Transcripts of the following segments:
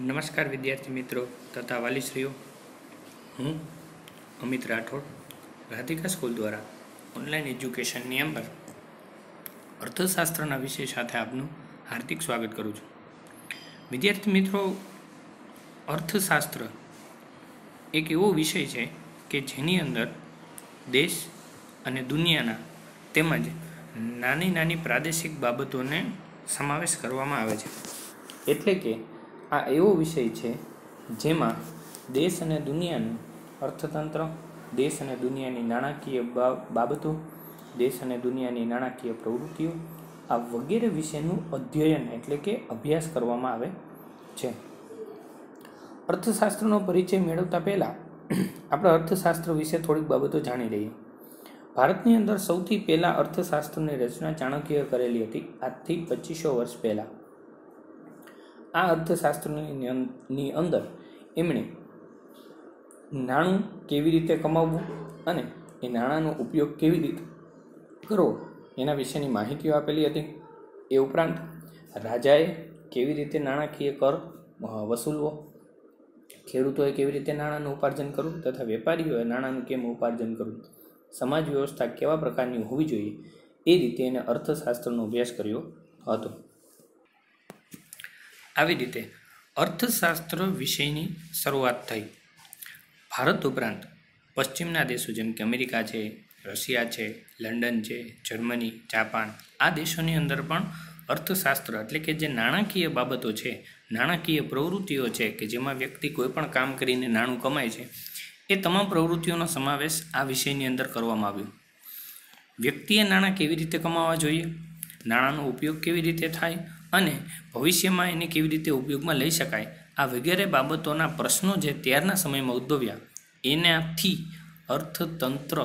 નમસ્કાર વિદ્યાર્થી મિત્રો તથા વાલીશ્રીઓ હું અમિત રાઠોડ રાધિકા સ્કૂલ દ્વારા ઓનલાઈન એજ્યુકેશનની અંદર અર્થશાસ્ત્રના વિષય સાથે આપનું હાર્દિક સ્વાગત કરું છું વિદ્યાર્થી મિત્રો અર્થશાસ્ત્ર એક એવો વિષય છે કે જેની અંદર દેશ અને દુનિયાના તેમજ નાની નાની પ્રાદેશિક બાબતોને સમાવેશ કરવામાં આવે છે એટલે કે આ એવો વિષય છે જેમાં દેશ અને દુનિયાનું અર્થતંત્ર દેશ અને દુનિયાની નાણાકીય બાબતો દેશ અને દુનિયાની નાણાકીય પ્રવૃત્તિઓ આ વગેરે વિશેનું અધ્યયન એટલે કે અભ્યાસ કરવામાં આવે છે અર્થશાસ્ત્રનો પરિચય મેળવતા પહેલાં આપણે અર્થશાસ્ત્ર વિશે થોડીક બાબતો જાણી લઈએ ભારતની અંદર સૌથી પહેલાં અર્થશાસ્ત્રની રચના ચાણક્યએ કરેલી હતી આજથી પચીસો વર્ષ પહેલાં આ અર્થશાસ્ત્રની અંદર એમણે નાણું કેવી રીતે કમાવવું અને એ નાણાંનો ઉપયોગ કેવી રીતે કરવો એના વિશેની માહિતીઓ આપેલી હતી એ ઉપરાંત રાજાએ કેવી રીતે નાણાકીય કર વસૂલવો ખેડૂતોએ કેવી રીતે નાણાંનું ઉપાર્જન કરવું તથા વેપારીઓએ નાણાંનું કેમ ઉપાર્જન કરવું સમાજ વ્યવસ્થા કેવા પ્રકારની હોવી જોઈએ એ રીતે એને અર્થશાસ્ત્રનો અભ્યાસ કર્યો હતો આવી રીતે અર્થશાસ્ત્ર વિષયની શરૂઆત થઈ ભારત ઉપરાંત પશ્ચિમના દેશો જેમ કે અમેરિકા છે રશિયા છે લંડન છે જર્મની જાપાન આ દેશોની અંદર પણ અર્થશાસ્ત્ર એટલે કે જે નાણાકીય બાબતો છે નાણાકીય પ્રવૃત્તિઓ છે કે જેમાં વ્યક્તિ કોઈપણ કામ કરીને નાણું કમાય છે એ તમામ પ્રવૃત્તિઓનો સમાવેશ આ વિષયની અંદર કરવામાં આવ્યો વ્યક્તિએ નાણાં કેવી રીતે કમાવા જોઈએ નાણાંનો ઉપયોગ કેવી રીતે થાય અને ભવિષ્યમાં એને કેવી રીતે ઉપયોગમાં લઈ શકાય આ વગેરે બાબતોના પ્રશ્નો જે ત્યારના સમયમાં ઉદ્ભવ્યા એનાથી અર્થતંત્ર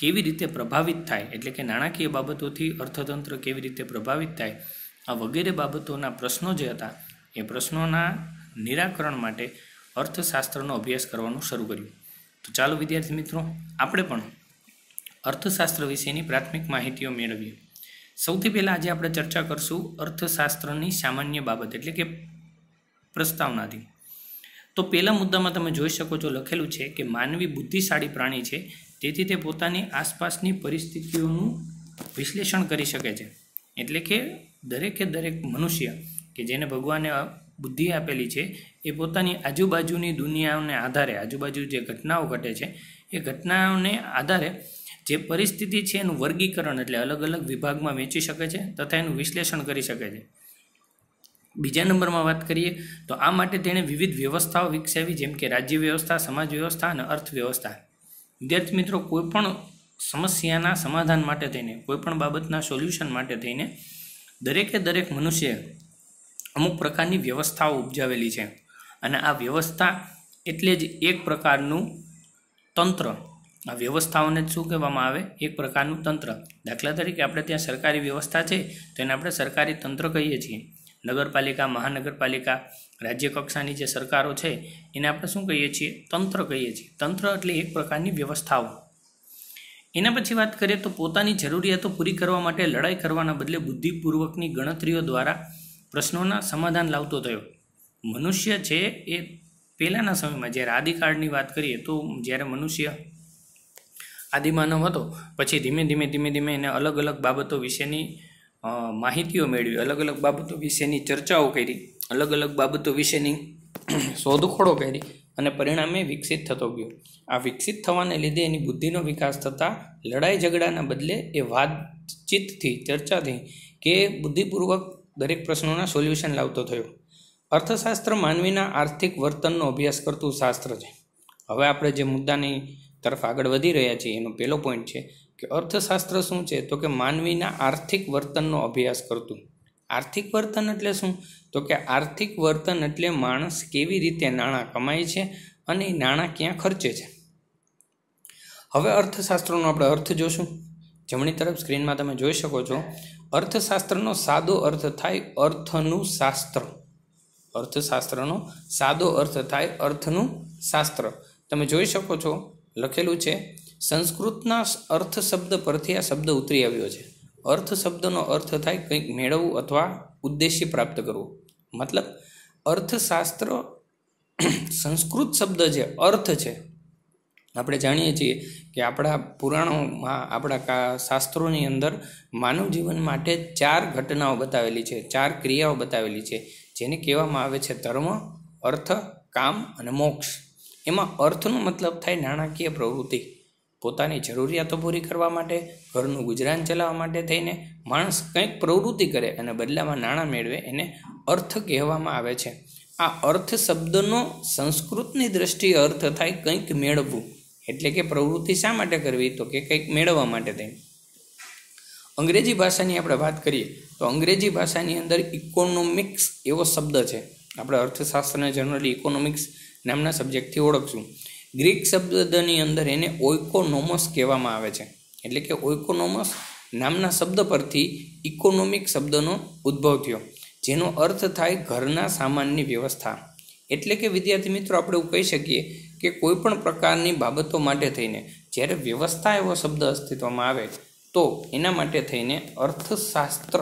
કેવી રીતે પ્રભાવિત થાય એટલે કે નાણાકીય બાબતોથી અર્થતંત્ર કેવી રીતે પ્રભાવિત થાય આ વગેરે બાબતોના પ્રશ્નો જે હતા એ પ્રશ્નોના નિરાકરણ માટે અર્થશાસ્ત્રનો અભ્યાસ કરવાનું શરૂ કર્યું તો ચાલો વિદ્યાર્થી મિત્રો આપણે પણ અર્થશાસ્ત્ર વિશેની પ્રાથમિક માહિતીઓ મેળવીએ સૌથી પહેલાં આજે આપણે ચર્ચા કરશું અર્થશાસ્ત્રની સામાન્ય બાબત એટલે કે પ્રસ્તાવનાથી તો પહેલા મુદ્દામાં તમે જોઈ શકો છો લખેલું છે કે માનવી બુદ્ધિશાળી પ્રાણી છે તેથી તે પોતાની આસપાસની પરિસ્થિતિઓનું વિશ્લેષણ કરી શકે છે એટલે કે દરેકે દરેક મનુષ્ય કે જેને ભગવાને બુદ્ધિ આપેલી છે એ પોતાની આજુબાજુની દુનિયાને આધારે આજુબાજુ જે ઘટનાઓ ઘટે છે એ ઘટનાઓને આધારે જે પરિસ્થિતિ છે એનું વર્ગીકરણ એટલે અલગ અલગ વિભાગમાં વેચી શકે છે તથા એનું વિશ્લેષણ કરી શકે છે બીજા નંબરમાં વાત કરીએ તો આ માટે તેણે વિવિધ વ્યવસ્થાઓ વિકસાવી જેમ કે રાજ્ય વ્યવસ્થા સમાજ વ્યવસ્થા અને અર્થવ્યવસ્થા વિદ્યાર્થી મિત્રો કોઈપણ સમસ્યાના સમાધાન માટે થઈને કોઈપણ બાબતના સોલ્યુશન માટે થઈને દરેકે દરેક મનુષ્યએ અમુક પ્રકારની વ્યવસ્થાઓ ઉપજાવેલી છે અને આ વ્યવસ્થા એટલે જ એક પ્રકારનું તંત્ર આ વ્યવસ્થાઓને જ શું કહેવામાં આવે એક પ્રકારનું તંત્ર દાખલા તરીકે આપણે ત્યાં સરકારી વ્યવસ્થા છે તો એને આપણે સરકારી તંત્ર કહીએ છીએ નગરપાલિકા મહાનગરપાલિકા રાજ્ય કક્ષાની જે સરકારો છે એને આપણે શું કહીએ છીએ તંત્ર કહીએ છીએ તંત્ર એટલે એક પ્રકારની વ્યવસ્થાઓ એના પછી વાત કરીએ તો પોતાની જરૂરિયાતો પૂરી કરવા માટે લડાઈ કરવાના બદલે બુદ્ધિપૂર્વકની ગણતરીઓ દ્વારા પ્રશ્નોના સમાધાન લાવતો થયો મનુષ્ય છે એ પહેલાંના સમયમાં જ્યારે આદિકાળની વાત કરીએ તો જ્યારે મનુષ્ય આદિમાનવ હતો પછી ધીમે ધીમે ધીમે ધીમે એને અલગ અલગ બાબતો વિશેની માહિતીઓ મેળવી અલગ અલગ બાબતો વિશેની ચર્ચાઓ કરી અલગ અલગ બાબતો વિશેની શોધખોળો કરી અને પરિણામે વિકસિત થતો ગયો આ વિકસિત થવાને લીધે એની બુદ્ધિનો વિકાસ થતાં લડાઈ ઝઘડાના બદલે એ વાતચીતથી ચર્ચાથી કે બુદ્ધિપૂર્વક દરેક પ્રશ્નોના સોલ્યુશન લાવતો થયો અર્થશાસ્ત્ર માનવીના આર્થિક વર્તનનો અભ્યાસ કરતું શાસ્ત્ર છે હવે આપણે જે મુદ્દાની તરફ આગળ વધી રહ્યા છીએ એનો પહેલો પોઈન્ટ છે કે અર્થશાસ્ત્ર શું છે તો કે માનવીના આર્થિક વર્તનનો અભ્યાસ કરતું આર્થિક વર્તન એટલે શું તો કે આર્થિક વર્તન એટલે માણસ કેવી રીતે નાણાં કમાય છે અને નાણાં ક્યાં ખર્ચે છે હવે અર્થશાસ્ત્રનો આપણે અર્થ જોશું જમણી તરફ સ્ક્રીનમાં તમે જોઈ શકો છો અર્થશાસ્ત્રનો સાદો અર્થ થાય અર્થનું શાસ્ત્ર અર્થશાસ્ત્રનો સાદો અર્થ થાય અર્થનું શાસ્ત્ર તમે જોઈ શકો છો લખેલું છે સંસ્કૃતના અર્થ શબ્દ પરથી આ શબ્દ ઉતરી આવ્યો છે અર્થ શબ્દનો અર્થ થાય કંઈક મેળવવું અથવા ઉદ્દેશ્ય પ્રાપ્ત કરવું મતલબ અર્થશાસ્ત્ર સંસ્કૃત શબ્દ છે અર્થ છે આપણે જાણીએ છીએ કે આપણા પુરાણોમાં આપણા કા શાસ્ત્રોની અંદર માનવ જીવન માટે ચાર ઘટનાઓ બતાવેલી છે ચાર ક્રિયાઓ બતાવેલી છે જેને કહેવામાં આવે છે ધર્મ અર્થ કામ અને મોક્ષ એમાં અર્થનો મતલબ થાય નાણાકીય પ્રવૃત્તિ પોતાની જરૂરિયાતો પૂરી કરવા માટે ઘરનું ગુજરાન ચલાવવા માટે થઈને માણસ કંઈક પ્રવૃત્તિ કરે અને બદલામાં નાણાં મેળવે એને અર્થ કહેવામાં આવે છે આ અર્થ શબ્દનો સંસ્કૃતની દ્રષ્ટિએ અર્થ થાય કંઈક મેળવવું એટલે કે પ્રવૃત્તિ શા માટે કરવી તો કે કંઈક મેળવવા માટે થઈને અંગ્રેજી ભાષાની આપણે વાત કરીએ તો અંગ્રેજી ભાષાની અંદર ઇકોનોમિક્સ એવો શબ્દ છે આપણે અર્થશાસ્ત્રને જનરલી ઇકોનોમિક્સ નામના સબ્જેક્ટથી ઓળખશું ગ્રીક શબ્દની અંદર એને ઓઇકોનોમસ કહેવામાં આવે છે એટલે કે ઓઇકોનોમસ નામના શબ્દ પરથી ઇકોનોમિક શબ્દનો ઉદ્ભવ થયો જેનો અર્થ થાય ઘરના સામાનની વ્યવસ્થા એટલે કે વિદ્યાર્થી મિત્રો આપણે એવું કહી શકીએ કે કોઈપણ પ્રકારની બાબતો માટે થઈને જ્યારે વ્યવસ્થા એવો શબ્દ અસ્તિત્વમાં આવે તો એના માટે થઈને અર્થશાસ્ત્ર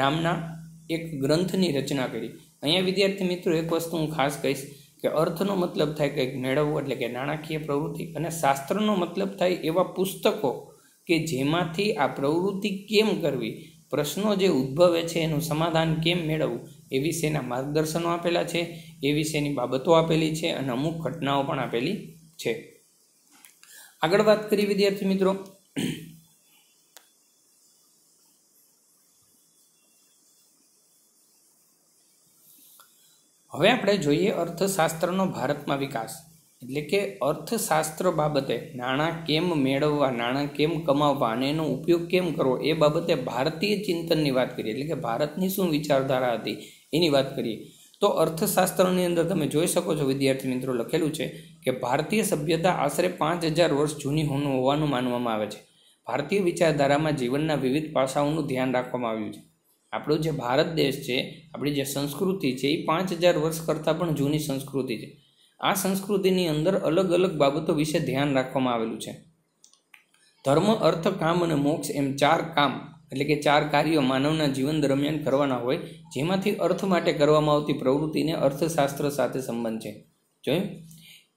નામના એક ગ્રંથની રચના કરી અહીંયા વિદ્યાર્થી મિત્રો એક વસ્તુ હું ખાસ કહીશ કે અર્થનો મતલબ થાય કંઈક મેળવવું એટલે કે નાણાકીય પ્રવૃત્તિ અને શાસ્ત્રનો મતલબ થાય એવા પુસ્તકો કે જેમાંથી આ પ્રવૃત્તિ કેમ કરવી પ્રશ્નો જે ઉદ્ભવે છે એનું સમાધાન કેમ મેળવવું એ વિશેના માર્ગદર્શનો આપેલા છે એ વિશેની બાબતો આપેલી છે અને અમુક ઘટનાઓ પણ આપેલી છે આગળ વાત કરી વિદ્યાર્થી મિત્રો હવે આપણે જોઈએ અર્થશાસ્ત્રનો ભારતમાં વિકાસ એટલે કે અર્થશાસ્ત્ર બાબતે નાણાં કેમ મેળવવા નાણાં કેમ કમાવવા અને એનો ઉપયોગ કેમ કરવો એ બાબતે ભારતીય ચિંતનની વાત કરીએ એટલે કે ભારતની શું વિચારધારા હતી એની વાત કરીએ તો અર્થશાસ્ત્રની અંદર તમે જોઈ શકો છો વિદ્યાર્થી મિત્રો લખેલું છે કે ભારતીય સભ્યતા આશરે પાંચ હજાર વર્ષ જૂની હોવાનું હોવાનું માનવામાં આવે છે ભારતીય વિચારધારામાં જીવનના વિવિધ પાસાઓનું ધ્યાન રાખવામાં આવ્યું છે આપણો જે ભારત દેશ છે આપણી જે સંસ્કૃતિ છે એ પાંચ હજાર વર્ષ કરતાં પણ જૂની સંસ્કૃતિ છે આ સંસ્કૃતિની અંદર અલગ અલગ બાબતો વિશે ધ્યાન રાખવામાં આવેલું છે ધર્મ અર્થ કામ અને મોક્ષ એમ ચાર કામ એટલે કે ચાર કાર્યો માનવના જીવન દરમિયાન કરવાના હોય જેમાંથી અર્થ માટે કરવામાં આવતી પ્રવૃત્તિને અર્થશાસ્ત્ર સાથે સંબંધ છે જોયું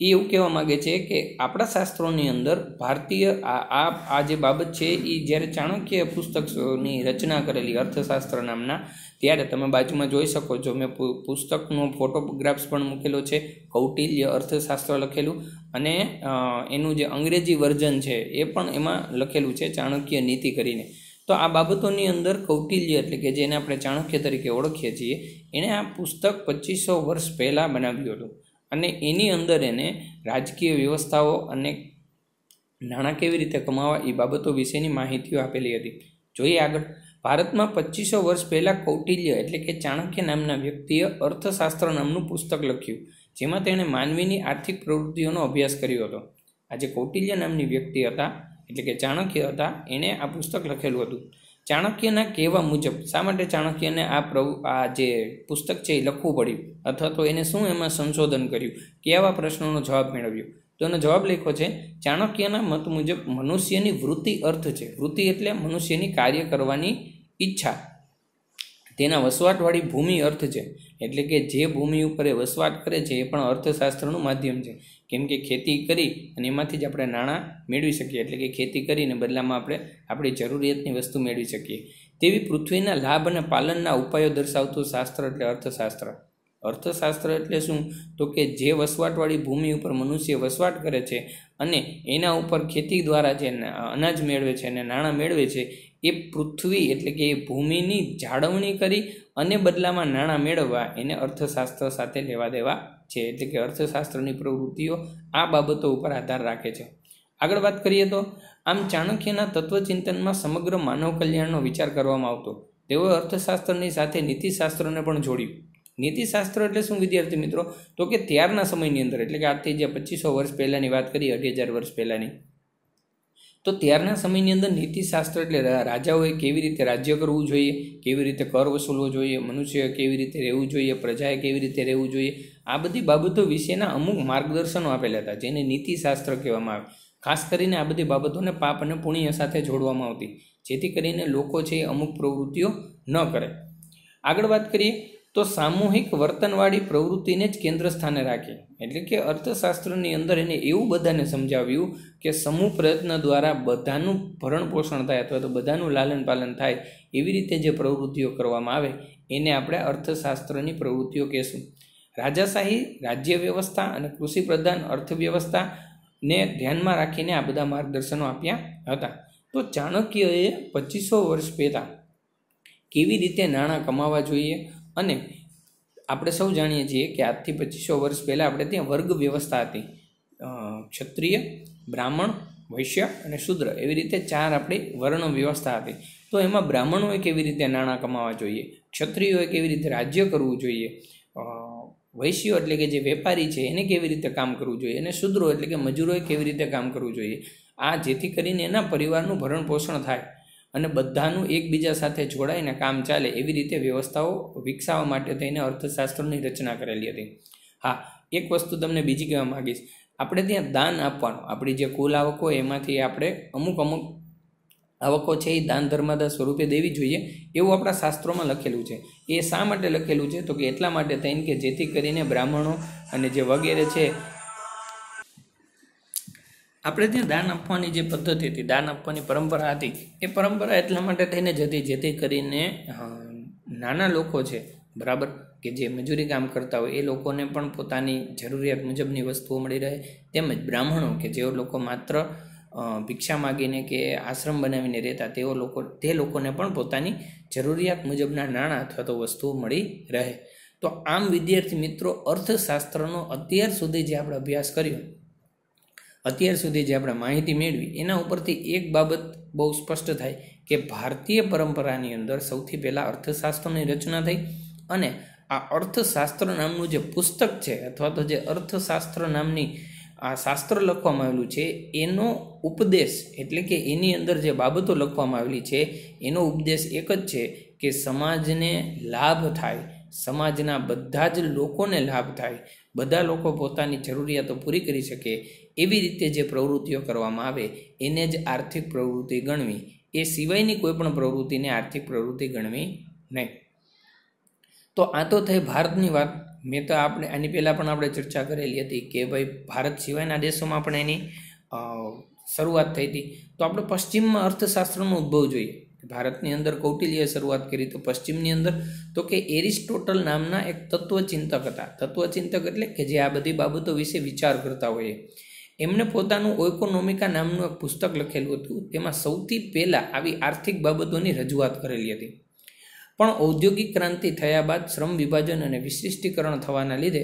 એ એવું કહેવા માગે છે કે આપણા શાસ્ત્રોની અંદર ભારતીય આ આ જે બાબત છે એ જ્યારે ચાણક્ય પુસ્તકની રચના કરેલી અર્થશાસ્ત્ર નામના ત્યારે તમે બાજુમાં જોઈ શકો છો મેં પુસ્તકનો ફોટોગ્રાફ્સ પણ મૂકેલો છે કૌટિલ્ય અર્થશાસ્ત્ર લખેલું અને એનું જે અંગ્રેજી વર્ઝન છે એ પણ એમાં લખેલું છે ચાણક્ય નીતિ કરીને તો આ બાબતોની અંદર કૌટિલ્ય એટલે કે જેને આપણે ચાણક્ય તરીકે ઓળખીએ છીએ એણે આ પુસ્તક પચીસો વર્ષ પહેલાં બનાવ્યું હતું અને એની અંદર એને રાજકીય વ્યવસ્થાઓ અને નાણાં કેવી રીતે કમાવા એ બાબતો વિશેની માહિતીઓ આપેલી હતી જોઈએ આગળ ભારતમાં પચીસો વર્ષ પહેલાં કૌટિલ્ય એટલે કે ચાણક્ય નામના વ્યક્તિએ અર્થશાસ્ત્ર નામનું પુસ્તક લખ્યું જેમાં તેણે માનવીની આર્થિક પ્રવૃત્તિઓનો અભ્યાસ કર્યો હતો આજે કૌટિલ્ય નામની વ્યક્તિ હતા એટલે કે ચાણક્ય હતા એણે આ પુસ્તક લખેલું હતું ચાણક્યના કહેવા મુજબ શા માટે ચાણક્યને આ પ્રભુ આ જે પુસ્તક છે એ લખવું પડ્યું અથવા તો એને શું એમાં સંશોધન કર્યું કેવા પ્રશ્નોનો જવાબ મેળવ્યો તો એનો જવાબ લેખો છે ચાણક્યના મત મુજબ મનુષ્યની વૃત્તિ અર્થ છે વૃત્તિ એટલે મનુષ્યની કાર્ય કરવાની ઈચ્છા તેના વસવાટવાળી ભૂમિ અર્થ છે એટલે કે જે ભૂમિ ઉપર એ વસવાટ કરે છે એ પણ અર્થશાસ્ત્રનું માધ્યમ છે કેમ કે ખેતી કરી અને એમાંથી જ આપણે નાણાં મેળવી શકીએ એટલે કે ખેતી કરીને બદલામાં આપણે આપણી જરૂરિયાતની વસ્તુ મેળવી શકીએ તેવી પૃથ્વીના લાભ અને પાલનના ઉપાયો દર્શાવતું શાસ્ત્ર એટલે અર્થશાસ્ત્ર અર્થશાસ્ત્ર એટલે શું તો કે જે વસવાટવાળી ભૂમિ ઉપર મનુષ્ય વસવાટ કરે છે અને એના ઉપર ખેતી દ્વારા જે અનાજ મેળવે છે અને નાણાં મેળવે છે એ પૃથ્વી એટલે કે એ ભૂમિની જાળવણી કરી અને બદલામાં નાણાં મેળવવા એને અર્થશાસ્ત્ર સાથે લેવા દેવા છે એટલે કે અર્થશાસ્ત્રની પ્રવૃત્તિઓ આ બાબતો ઉપર આધાર રાખે છે આગળ વાત કરીએ તો આમ ચાણક્યના તત્વચિંતનમાં સમગ્ર માનવ કલ્યાણનો વિચાર કરવામાં આવતો તેઓએ અર્થશાસ્ત્રની સાથે નીતિશાસ્ત્રને પણ જોડ્યું નીતિશાસ્ત્ર એટલે શું વિદ્યાર્થી મિત્રો તો કે ત્યારના સમયની અંદર એટલે કે આજથી જે પચીસો વર્ષ પહેલાંની વાત કરીએ અઢી હજાર વર્ષ પહેલાંની તો ત્યારના સમયની અંદર નીતિશાસ્ત્ર એટલે રાજાઓએ કેવી રીતે રાજ્ય કરવું જોઈએ કેવી રીતે કર વસૂલવો જોઈએ મનુષ્ય કેવી રીતે રહેવું જોઈએ પ્રજાએ કેવી રીતે રહેવું જોઈએ આ બધી બાબતો વિશેના અમુક માર્ગદર્શનો આપેલા હતા જેને નીતિશાસ્ત્ર કહેવામાં આવે ખાસ કરીને આ બધી બાબતોને પાપ અને પુણ્ય સાથે જોડવામાં આવતી જેથી કરીને લોકો છે એ અમુક પ્રવૃત્તિઓ ન કરે આગળ વાત કરીએ તો સામૂહિક વર્તનવાળી પ્રવૃત્તિને જ કેન્દ્ર સ્થાને રાખી એટલે કે અર્થશાસ્ત્રની અંદર એને એવું બધાને સમજાવ્યું કે સમૂહ પ્રયત્ન દ્વારા બધાનું ભરણ પોષણ થાય અથવા તો બધાનું લાલન પાલન થાય એવી રીતે જે પ્રવૃત્તિઓ કરવામાં આવે એને આપણે અર્થશાસ્ત્રની પ્રવૃત્તિઓ કહેશું રાજાશાહી રાજ્ય વ્યવસ્થા અને કૃષિ પ્રધાન અર્થવ્યવસ્થાને ધ્યાનમાં રાખીને આ બધા માર્ગદર્શનો આપ્યા હતા તો ચાણક્યએ પચીસો વર્ષ પહેલાં કેવી રીતે નાણાં કમાવા જોઈએ અને આપણે સૌ જાણીએ છીએ કે આજથી પચીસો વર્ષ પહેલાં આપણે ત્યાં વર્ગ વ્યવસ્થા હતી ક્ષત્રિય બ્રાહ્મણ વૈશ્ય અને શુદ્ર એવી રીતે ચાર આપણી વર્ણ વ્યવસ્થા હતી તો એમાં બ્રાહ્મણોએ કેવી રીતે નાણાં કમાવા જોઈએ ક્ષત્રિયોએ કેવી રીતે રાજ્ય કરવું જોઈએ વૈશ્યો એટલે કે જે વેપારી છે એને કેવી રીતે કામ કરવું જોઈએ અને શુદ્રો એટલે કે મજૂરોએ કેવી રીતે કામ કરવું જોઈએ આ જેથી કરીને એના પરિવારનું ભરણ પોષણ થાય અને બધાનું એકબીજા સાથે જોડાઈને કામ ચાલે એવી રીતે વ્યવસ્થાઓ વિકસાવવા માટે થઈને અર્થશાસ્ત્રની રચના કરેલી હતી હા એક વસ્તુ તમને બીજી કહેવા માગીશ આપણે ત્યાં દાન આપવાનું આપણી જે કુલ આવક હોય એમાંથી આપણે અમુક અમુક આવકો છે એ દાન ધર્માદા સ્વરૂપે દેવી જોઈએ એવું આપણા શાસ્ત્રોમાં લખેલું છે એ શા માટે લખેલું છે તો કે એટલા માટે થઈને કે જેથી કરીને બ્રાહ્મણો અને જે વગેરે છે આપણે ત્યાં દાન આપવાની જે પદ્ધતિ હતી દાન આપવાની પરંપરા હતી એ પરંપરા એટલા માટે થઈને જતી જેથી કરીને નાના લોકો છે બરાબર કે જે મજૂરી કામ કરતા હોય એ લોકોને પણ પોતાની જરૂરિયાત મુજબની વસ્તુઓ મળી રહે તેમજ બ્રાહ્મણો કે જેઓ લોકો માત્ર ભિક્ષા માગીને કે આશ્રમ બનાવીને રહેતા તેઓ લોકો તે લોકોને પણ પોતાની જરૂરિયાત મુજબના નાણાં અથવા તો વસ્તુઓ મળી રહે તો આમ વિદ્યાર્થી મિત્રો અર્થશાસ્ત્રનો અત્યાર સુધી જે આપણે અભ્યાસ કર્યો અત્યાર સુધી જે આપણે માહિતી મેળવી એના ઉપરથી એક બાબત બહુ સ્પષ્ટ થાય કે ભારતીય પરંપરાની અંદર સૌથી પહેલાં અર્થશાસ્ત્રની રચના થઈ અને આ અર્થશાસ્ત્ર નામનું જે પુસ્તક છે અથવા તો જે અર્થશાસ્ત્ર નામની આ શાસ્ત્ર લખવામાં આવેલું છે એનો ઉપદેશ એટલે કે એની અંદર જે બાબતો લખવામાં આવેલી છે એનો ઉપદેશ એક જ છે કે સમાજને લાભ થાય સમાજના બધા જ લોકોને લાભ થાય બધા લોકો પોતાની જરૂરિયાતો પૂરી કરી શકે એવી રીતે જે પ્રવૃત્તિઓ કરવામાં આવે એને જ આર્થિક પ્રવૃત્તિ ગણવી એ સિવાયની કોઈપણ પ્રવૃત્તિને આર્થિક પ્રવૃત્તિ ગણવી નહીં તો આ તો થઈ ભારતની વાત મેં તો આપણે આની પહેલાં પણ આપણે ચર્ચા કરેલી હતી કે ભાઈ ભારત સિવાયના દેશોમાં પણ એની શરૂઆત થઈ હતી તો આપણે પશ્ચિમમાં અર્થશાસ્ત્રનો ઉદ્ભવ જોઈએ ભારતની અંદર કૌટિલ્યએ શરૂઆત કરી તો પશ્ચિમની અંદર તો કે એરિસ્ટોટલ નામના એક તત્વચિંતક હતા તત્વચિંતક એટલે કે જે આ બધી બાબતો વિશે વિચાર કરતા હોઈએ એમણે પોતાનું ઓઇકોનોમિકા નામનું એક પુસ્તક લખેલું હતું તેમાં સૌથી પહેલાં આવી આર્થિક બાબતોની રજૂઆત કરેલી હતી પણ ઔદ્યોગિક ક્રાંતિ થયા બાદ શ્રમ વિભાજન અને વિશિષ્ટીકરણ થવાના લીધે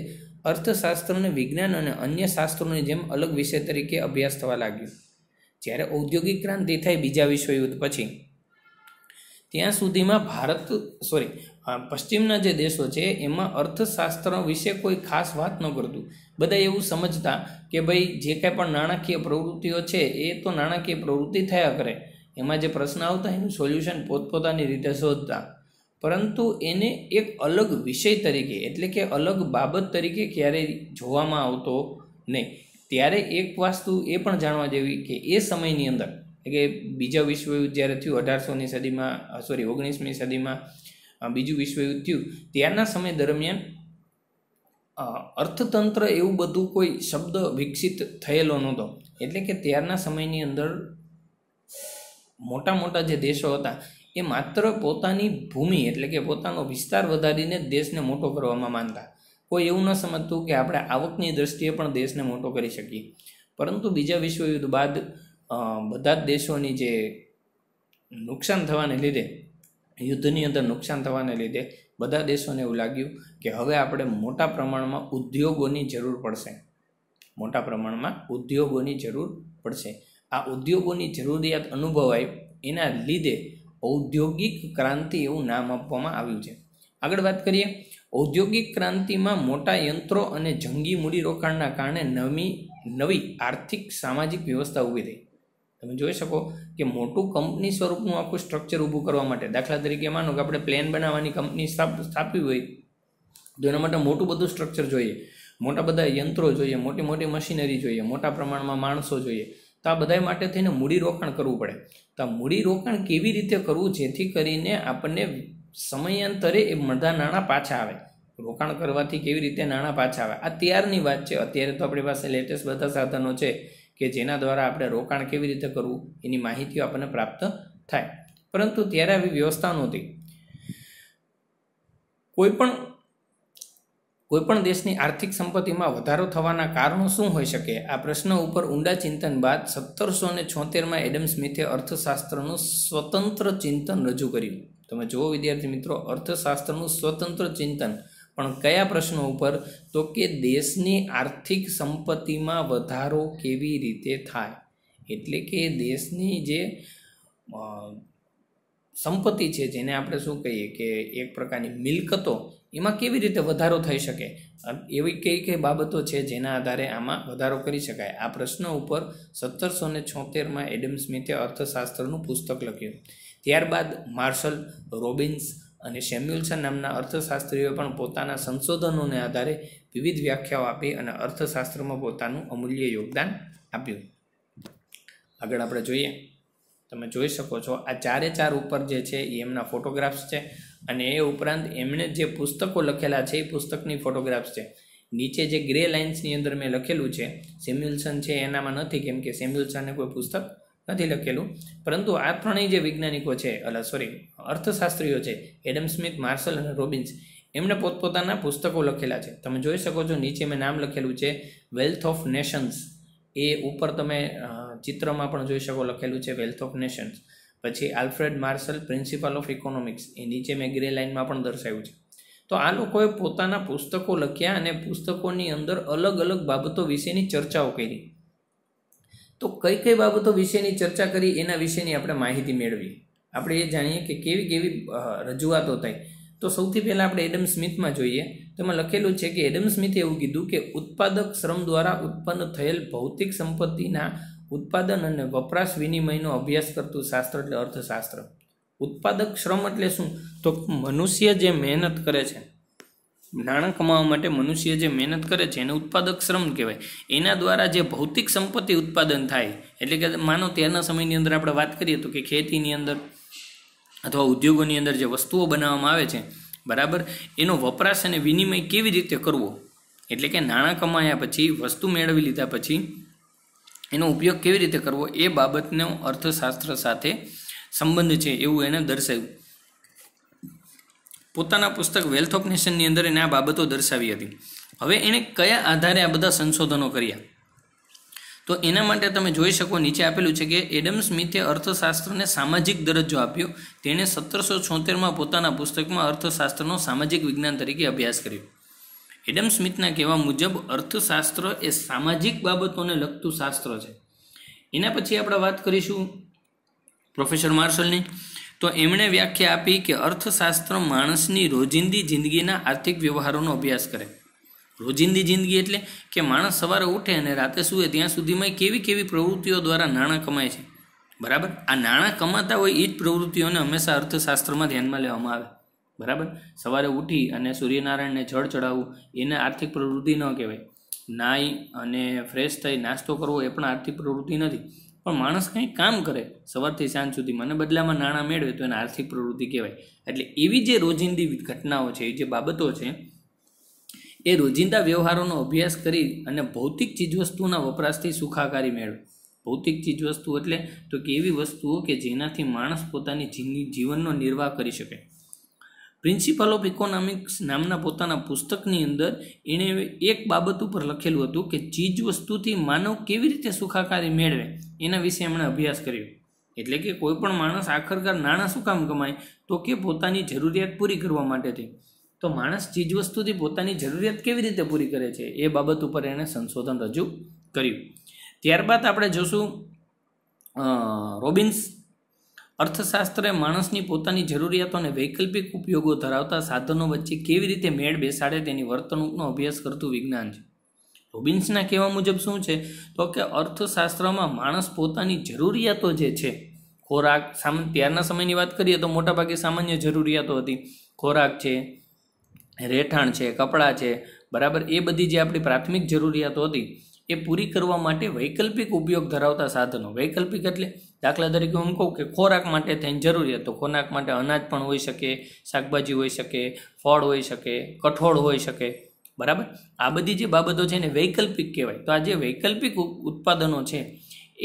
અર્થશાસ્ત્રને વિજ્ઞાન અને અન્ય શાસ્ત્રોની જેમ અલગ વિષય તરીકે અભ્યાસ થવા લાગ્યો જ્યારે ઔદ્યોગિક ક્રાંતિ થઈ બીજા વિશ્વયુદ્ધ પછી ત્યાં સુધીમાં ભારત સોરી પશ્ચિમના જે દેશો છે એમાં અર્થશાસ્ત્ર વિશે કોઈ ખાસ વાત ન કરતું બધા એવું સમજતા કે ભાઈ જે કાંઈ પણ નાણાકીય પ્રવૃત્તિઓ છે એ તો નાણાકીય પ્રવૃત્તિ થયા કરે એમાં જે પ્રશ્ન આવતા એનું સોલ્યુશન પોતપોતાની રીતે શોધતા પરંતુ એને એક અલગ વિષય તરીકે એટલે કે અલગ બાબત તરીકે ક્યારેય જોવામાં આવતો નહીં ત્યારે એક વાસ્તુ એ પણ જાણવા જેવી કે એ સમયની અંદર કે બીજા વિશ્વયુદ્ધ જ્યારે થયું અઢારસોની સદીમાં સોરી ઓગણીસમી સદીમાં બીજું વિશ્વયુદ્ધ થયું ત્યારના સમય દરમિયાન અર્થતંત્ર એવું બધું કોઈ શબ્દ વિકસિત થયેલો નહોતો એટલે કે ત્યારના સમયની અંદર મોટા મોટા જે દેશો હતા એ માત્ર પોતાની ભૂમિ એટલે કે પોતાનો વિસ્તાર વધારીને દેશને મોટો કરવામાં માનતા કોઈ એવું ન સમજતું કે આપણે આવકની દ્રષ્ટિએ પણ દેશને મોટો કરી શકીએ પરંતુ બીજા વિશ્વયુદ્ધ બાદ બધા જ દેશોની જે નુકસાન થવાને લીધે યુદ્ધની અંદર નુકસાન થવાને લીધે બધા દેશોને એવું લાગ્યું કે હવે આપણે મોટા પ્રમાણમાં ઉદ્યોગોની જરૂર પડશે મોટા પ્રમાણમાં ઉદ્યોગોની જરૂર પડશે આ ઉદ્યોગોની જરૂરિયાત અનુભવાય એના લીધે ઔદ્યોગિક ક્રાંતિ એવું નામ આપવામાં આવ્યું છે આગળ વાત કરીએ ઔદ્યોગિક ક્રાંતિમાં મોટા યંત્રો અને જંગી મૂડીરોકાણના કારણે નવી નવી આર્થિક સામાજિક વ્યવસ્થા ઊભી થઈ તમે જોઈ શકો કે મોટું કંપની સ્વરૂપનું આખું સ્ટ્રક્ચર ઊભું કરવા માટે દાખલા તરીકે માનો કે આપણે પ્લેન બનાવવાની કંપની સ્થાપવી હોય તો એના માટે મોટું બધું સ્ટ્રક્ચર જોઈએ મોટા બધા યંત્રો જોઈએ મોટી મોટી મશીનરી જોઈએ મોટા પ્રમાણમાં માણસો જોઈએ તો આ બધા માટે થઈને મૂડીરોકાણ કરવું પડે તો આ મૂડીરોકાણ કેવી રીતે કરવું જેથી કરીને આપણને સમયાંતરે એ મળતા નાણાં પાછા આવે રોકાણ કરવાથી કેવી રીતે નાણાં પાછા આવે આ ત્યારની વાત છે અત્યારે તો આપણી પાસે લેટેસ્ટ બધા સાધનો છે કે જેના દ્વારા આપણે રોકાણ કેવી રીતે કરવું એની માહિતીઓ આપણને પ્રાપ્ત થાય પરંતુ ત્યારે આવી વ્યવસ્થા નહોતી કોઈ પણ કોઈપણ દેશની આર્થિક સંપત્તિમાં વધારો થવાના કારણો શું હોઈ શકે આ પ્રશ્ન ઉપર ઊંડા ચિંતન બાદ સત્તરસો ને છોતેરમાં એડમ સ્મિથે અર્થશાસ્ત્રનું સ્વતંત્ર ચિંતન રજૂ કર્યું તમે જુઓ વિદ્યાર્થી મિત્રો અર્થશાસ્ત્રનું સ્વતંત્ર ચિંતન પણ કયા પ્રશ્નો ઉપર તો કે દેશની આર્થિક સંપત્તિમાં વધારો કેવી રીતે થાય એટલે કે દેશની જે સંપત્તિ છે જેને આપણે શું કહીએ કે એક પ્રકારની મિલકતો એમાં કેવી રીતે વધારો થઈ શકે એવી કઈ કઈ બાબતો છે જેના આધારે આમાં વધારો કરી શકાય આ પ્રશ્ન ઉપર સત્તરસો ને છોતેરમાં એડમ સ્મિથે અર્થશાસ્ત્રનું પુસ્તક લખ્યું ત્યારબાદ માર્શલ રોબિન્સ અને સેમ્યુલસન નામના અર્થશાસ્ત્રીઓએ પણ પોતાના સંશોધનોને આધારે વિવિધ વ્યાખ્યાઓ આપી અને અર્થશાસ્ત્રમાં પોતાનું અમૂલ્ય યોગદાન આપ્યું આગળ આપણે જોઈએ તમે જોઈ શકો છો આ ચારે ચાર ઉપર જે છે એ એમના ફોટોગ્રાફ્સ છે અને એ ઉપરાંત એમણે જે પુસ્તકો લખેલા છે એ પુસ્તકની ફોટોગ્રાફ્સ છે નીચે જે ગ્રે લાઇન્સની અંદર મેં લખેલું છે સેમ્યુલસન છે એનામાં નથી કેમ કે સેમ્યુલસને કોઈ પુસ્તક નથી લખેલું પરંતુ આ ત્રણેય જે વૈજ્ઞાનિકો છે અલ સોરી અર્થશાસ્ત્રીઓ છે એડમ સ્મિથ માર્શલ અને રોબિન્સ એમણે પોતપોતાના પુસ્તકો લખેલા છે તમે જોઈ શકો છો નીચે મેં નામ લખેલું છે વેલ્થ ઓફ નેશન્સ એ ઉપર તમે ચિત્રમાં પણ જોઈ શકો લખેલું છે વેલ્થ ઓફ નેશન્સ પછી Alfred Marshall principle of economics એ નીચે મેં ગ્રે લાઇનમાં પણ દર્શાવ્યું છે તો આ લોકોએ પોતાના પુસ્તકો લખ્યા અને પુસ્તકોની અંદર અલગ અલગ બાબતો વિશેની ચર્ચાઓ કરી તો કઈ કઈ બાબતો વિશેની ચર્ચા કરી એના વિશેની આપણે માહિતી મેળવી આપણે એ જાણીએ કે કેવી કેવી રજૂઆતો થાય તો સૌથી પહેલાં આપણે એડમ સ્મિથમાં જોઈએ તો એમાં લખેલું છે કે એડમ સ્મિથે એવું કીધું કે ઉત્પાદક શ્રમ દ્વારા ઉત્પન્ન થયેલ ભૌતિક સંપત્તિના ઉત્પાદન અને વપરાશ વિનિમયનો અભ્યાસ કરતું શાસ્ત્ર એટલે અર્થશાસ્ત્ર ઉત્પાદક શ્રમ એટલે શું તો મનુષ્ય જે મહેનત કરે છે નાણાં કમાવા માટે મનુષ્ય જે મહેનત કરે છે એને ઉત્પાદક શ્રમ કહેવાય એના દ્વારા જે ભૌતિક સંપત્તિ ઉત્પાદન થાય એટલે કે માનો ત્યારના સમયની અંદર આપણે વાત કરીએ તો કે ખેતીની અંદર અથવા ઉદ્યોગોની અંદર જે વસ્તુઓ બનાવવામાં આવે છે બરાબર એનો વપરાશ અને વિનિમય કેવી રીતે કરવો એટલે કે નાણાં કમાયા પછી વસ્તુ મેળવી લીધા પછી એનો ઉપયોગ કેવી રીતે કરવો એ બાબતનો અર્થશાસ્ત્ર સાથે સંબંધ છે એવું એને દર્શાવ્યું પોતાના પુસ્તક વેલ્થ ઓફ નેશનની અંદર એને આ બાબતો દર્શાવી હતી હવે એણે કયા આધારે આ બધા સંશોધનો કર્યા તો એના માટે તમે જોઈ શકો નીચે આપેલું છે કે એડમ સ્મિથે અર્થશાસ્ત્રને સામાજિક દરજ્જો આપ્યો તેણે સત્તરસો છોતેરમાં પોતાના પુસ્તકમાં અર્થશાસ્ત્રનો સામાજિક વિજ્ઞાન તરીકે અભ્યાસ કર્યો એડમ સ્મિથના કહેવા મુજબ અર્થશાસ્ત્ર એ સામાજિક બાબતોને લગતું શાસ્ત્ર છે એના પછી આપણે વાત કરીશું પ્રોફેસર માર્શલની તો એમણે વ્યાખ્યા આપી કે અર્થશાસ્ત્ર માણસની રોજિંદી જિંદગીના આર્થિક વ્યવહારોનો અભ્યાસ કરે રોજિંદી જિંદગી એટલે કે માણસ સવારે ઉઠે અને રાતે સૂએ ત્યાં સુધીમાં કેવી કેવી પ્રવૃત્તિઓ દ્વારા નાણાં કમાય છે બરાબર આ નાણાં કમાતા હોય એ જ પ્રવૃત્તિઓને હંમેશા અર્થશાસ્ત્રમાં ધ્યાનમાં લેવામાં આવે બરાબર સવારે ઉઠી અને સૂર્યનારાયણને જળ ચડાવવું એને આર્થિક પ્રવૃત્તિ ન કહેવાય નાહી અને ફ્રેશ થઈ નાસ્તો કરવો એ પણ આર્થિક પ્રવૃત્તિ નથી પણ માણસ કંઈ કામ કરે સવારથી સાંજ સુધી મને બદલામાં નાણાં મેળવે તો એને આર્થિક પ્રવૃત્તિ કહેવાય એટલે એવી જે રોજિંદી ઘટનાઓ છે જે બાબતો છે એ રોજિંદા વ્યવહારોનો અભ્યાસ કરી અને ભૌતિક ચીજવસ્તુના વપરાશથી સુખાકારી મેળવે ભૌતિક ચીજવસ્તુ એટલે તો કે એવી વસ્તુઓ કે જેનાથી માણસ પોતાની જીવનનો નિર્વાહ કરી શકે પ્રિન્સિપલ ઓફ ઇકોનોમિક્સ નામના પોતાના પુસ્તકની અંદર એણે એક બાબત ઉપર લખેલું હતું કે ચીજ વસ્તુથી માનવ કેવી રીતે સુખાકારી મેળવે એના વિશે એમણે અભ્યાસ કર્યો એટલે કે કોઈ પણ માણસ આખરકાર નાણાં શું કામ કમાય તો કે પોતાની જરૂરિયાત પૂરી કરવા માટેથી તો માણસ ચીજવસ્તુથી પોતાની જરૂરિયાત કેવી રીતે પૂરી કરે છે એ બાબત ઉપર એણે સંશોધન રજૂ કર્યું ત્યારબાદ આપણે જોશું રોબિન્સ અર્થશાસ્ત્ર માણસની પોતાની જરૂરિયાતો અને વૈકલ્પિક ઉપયોગો ધરાવતા સાધનો વચ્ચે કેવી રીતે મેળ બેસાડે તેની વર્તણૂકનો અભ્યાસ કરતું વિજ્ઞાન છે રોબિન્સના કહેવા મુજબ શું છે તો કે અર્થશાસ્ત્રમાં માણસ પોતાની જરૂરિયાતો જે છે ખોરાક સામાન્ય ત્યારના સમયની વાત કરીએ તો મોટાભાગે સામાન્ય જરૂરિયાતો હતી ખોરાક છે રહેઠાણ છે કપડાં છે બરાબર એ બધી જે આપણી પ્રાથમિક જરૂરિયાતો હતી એ પૂરી કરવા માટે વૈકલ્પિક ઉપયોગ ધરાવતા સાધનો વૈકલ્પિક એટલે દાખલા તરીકે હું કહું કે ખોરાક માટે થઈને જરૂરિયાત તો ખોરાક માટે અનાજ પણ હોઈ શકે શાકભાજી હોઈ શકે ફળ હોઈ શકે કઠોળ હોઈ શકે બરાબર આ બધી જે બાબતો છે એને વૈકલ્પિક કહેવાય તો આ જે વૈકલ્પિક ઉત્પાદનો છે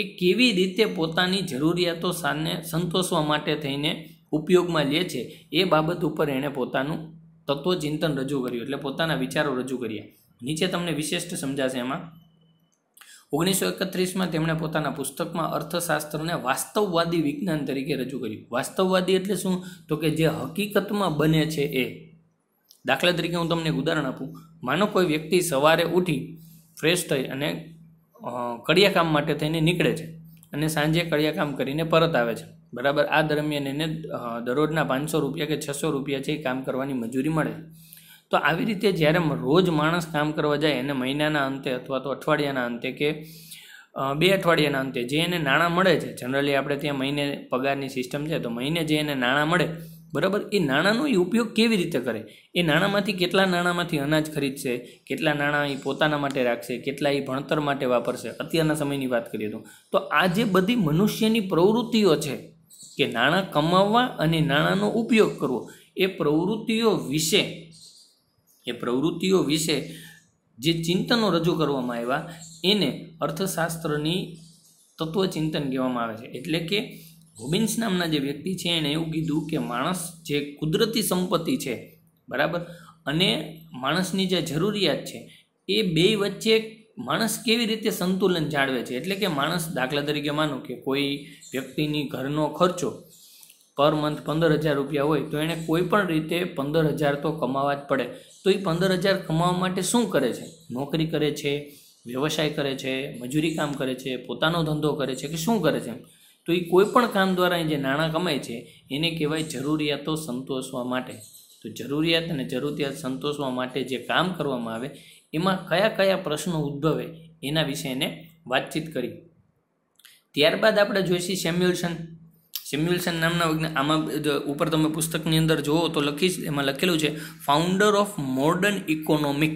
એ કેવી રીતે પોતાની જરૂરિયાતો સાને સંતોષવા માટે થઈને ઉપયોગમાં લે છે એ બાબત ઉપર એણે પોતાનું તત્વચિંતન રજૂ કર્યું એટલે પોતાના વિચારો રજૂ કર્યા નીચે તમને વિશિષ્ટ સમજાશે એમાં ઓગણીસો એકત્રીસમાં તેમણે પોતાના પુસ્તકમાં અર્થશાસ્ત્રને વાસ્તવવાદી વિજ્ઞાન તરીકે રજૂ કર્યું વાસ્તવવાદી એટલે શું તો કે જે હકીકતમાં બને છે એ દાખલા તરીકે હું તમને ઉદાહરણ આપું માનો કોઈ વ્યક્તિ સવારે ઉઠી ફ્રેશ થઈ અને કડિયા કામ માટે થઈને નીકળે છે અને સાંજે કડિયા કામ કરીને પરત આવે છે બરાબર આ દરમિયાન એને દરરોજના પાંચસો રૂપિયા કે છસો રૂપિયા છે એ કામ કરવાની મજૂરી મળે છે તો આવી રીતે જ્યારે રોજ માણસ કામ કરવા જાય એને મહિનાના અંતે અથવા તો અઠવાડિયાના અંતે કે બે અઠવાડિયાના અંતે જે એને નાણાં મળે છે જનરલી આપણે ત્યાં મહિને પગારની સિસ્ટમ છે તો મહિને જે એને નાણાં મળે બરાબર એ નાણાંનો એ ઉપયોગ કેવી રીતે કરે એ નાણાંમાંથી કેટલા નાણાંમાંથી અનાજ ખરીદશે કેટલા નાણાં એ પોતાના માટે રાખશે કેટલા એ ભણતર માટે વાપરશે અત્યારના સમયની વાત કરીએ તો તો આ જે બધી મનુષ્યની પ્રવૃત્તિઓ છે કે નાણાં કમાવવા અને નાણાંનો ઉપયોગ કરવો એ પ્રવૃત્તિઓ વિશે એ પ્રવૃત્તિઓ વિશે જે ચિંતનો રજૂ કરવામાં આવ્યા એને અર્થશાસ્ત્રની તત્વચિંતન કહેવામાં આવે છે એટલે કે હોબિન્સ નામના જે વ્યક્તિ છે એણે એવું કીધું કે માણસ જે કુદરતી સંપત્તિ છે બરાબર અને માણસની જે જરૂરિયાત છે એ બે વચ્ચે માણસ કેવી રીતે સંતુલન જાળવે છે એટલે કે માણસ દાખલા તરીકે માનો કે કોઈ વ્યક્તિની ઘરનો ખર્ચો પર મંથ પંદર હજાર રૂપિયા હોય તો એણે કોઈ પણ રીતે પંદર હજાર તો કમાવા જ પડે તો એ પંદર હજાર કમાવા માટે શું કરે છે નોકરી કરે છે વ્યવસાય કરે છે મજૂરી કામ કરે છે પોતાનો ધંધો કરે છે કે શું કરે છે તો એ કોઈ પણ કામ દ્વારા જે નાણાં કમાય છે એને કહેવાય જરૂરિયાતો સંતોષવા માટે તો જરૂરિયાત અને જરૂરિયાત સંતોષવા માટે જે કામ કરવામાં આવે એમાં કયા કયા પ્રશ્નો ઉદ્ભવે એના વિશે એને વાતચીત કરી ત્યારબાદ આપણે જોઈશું સેમ્યુલસન સિમ્યુલસન નામના વૈજ્ઞાનિક આમાં ઉપર તમે પુસ્તકની અંદર જુઓ તો લખી એમાં લખેલું છે ફાઉન્ડર ઓફ મોર્ડન ઇકોનોમિક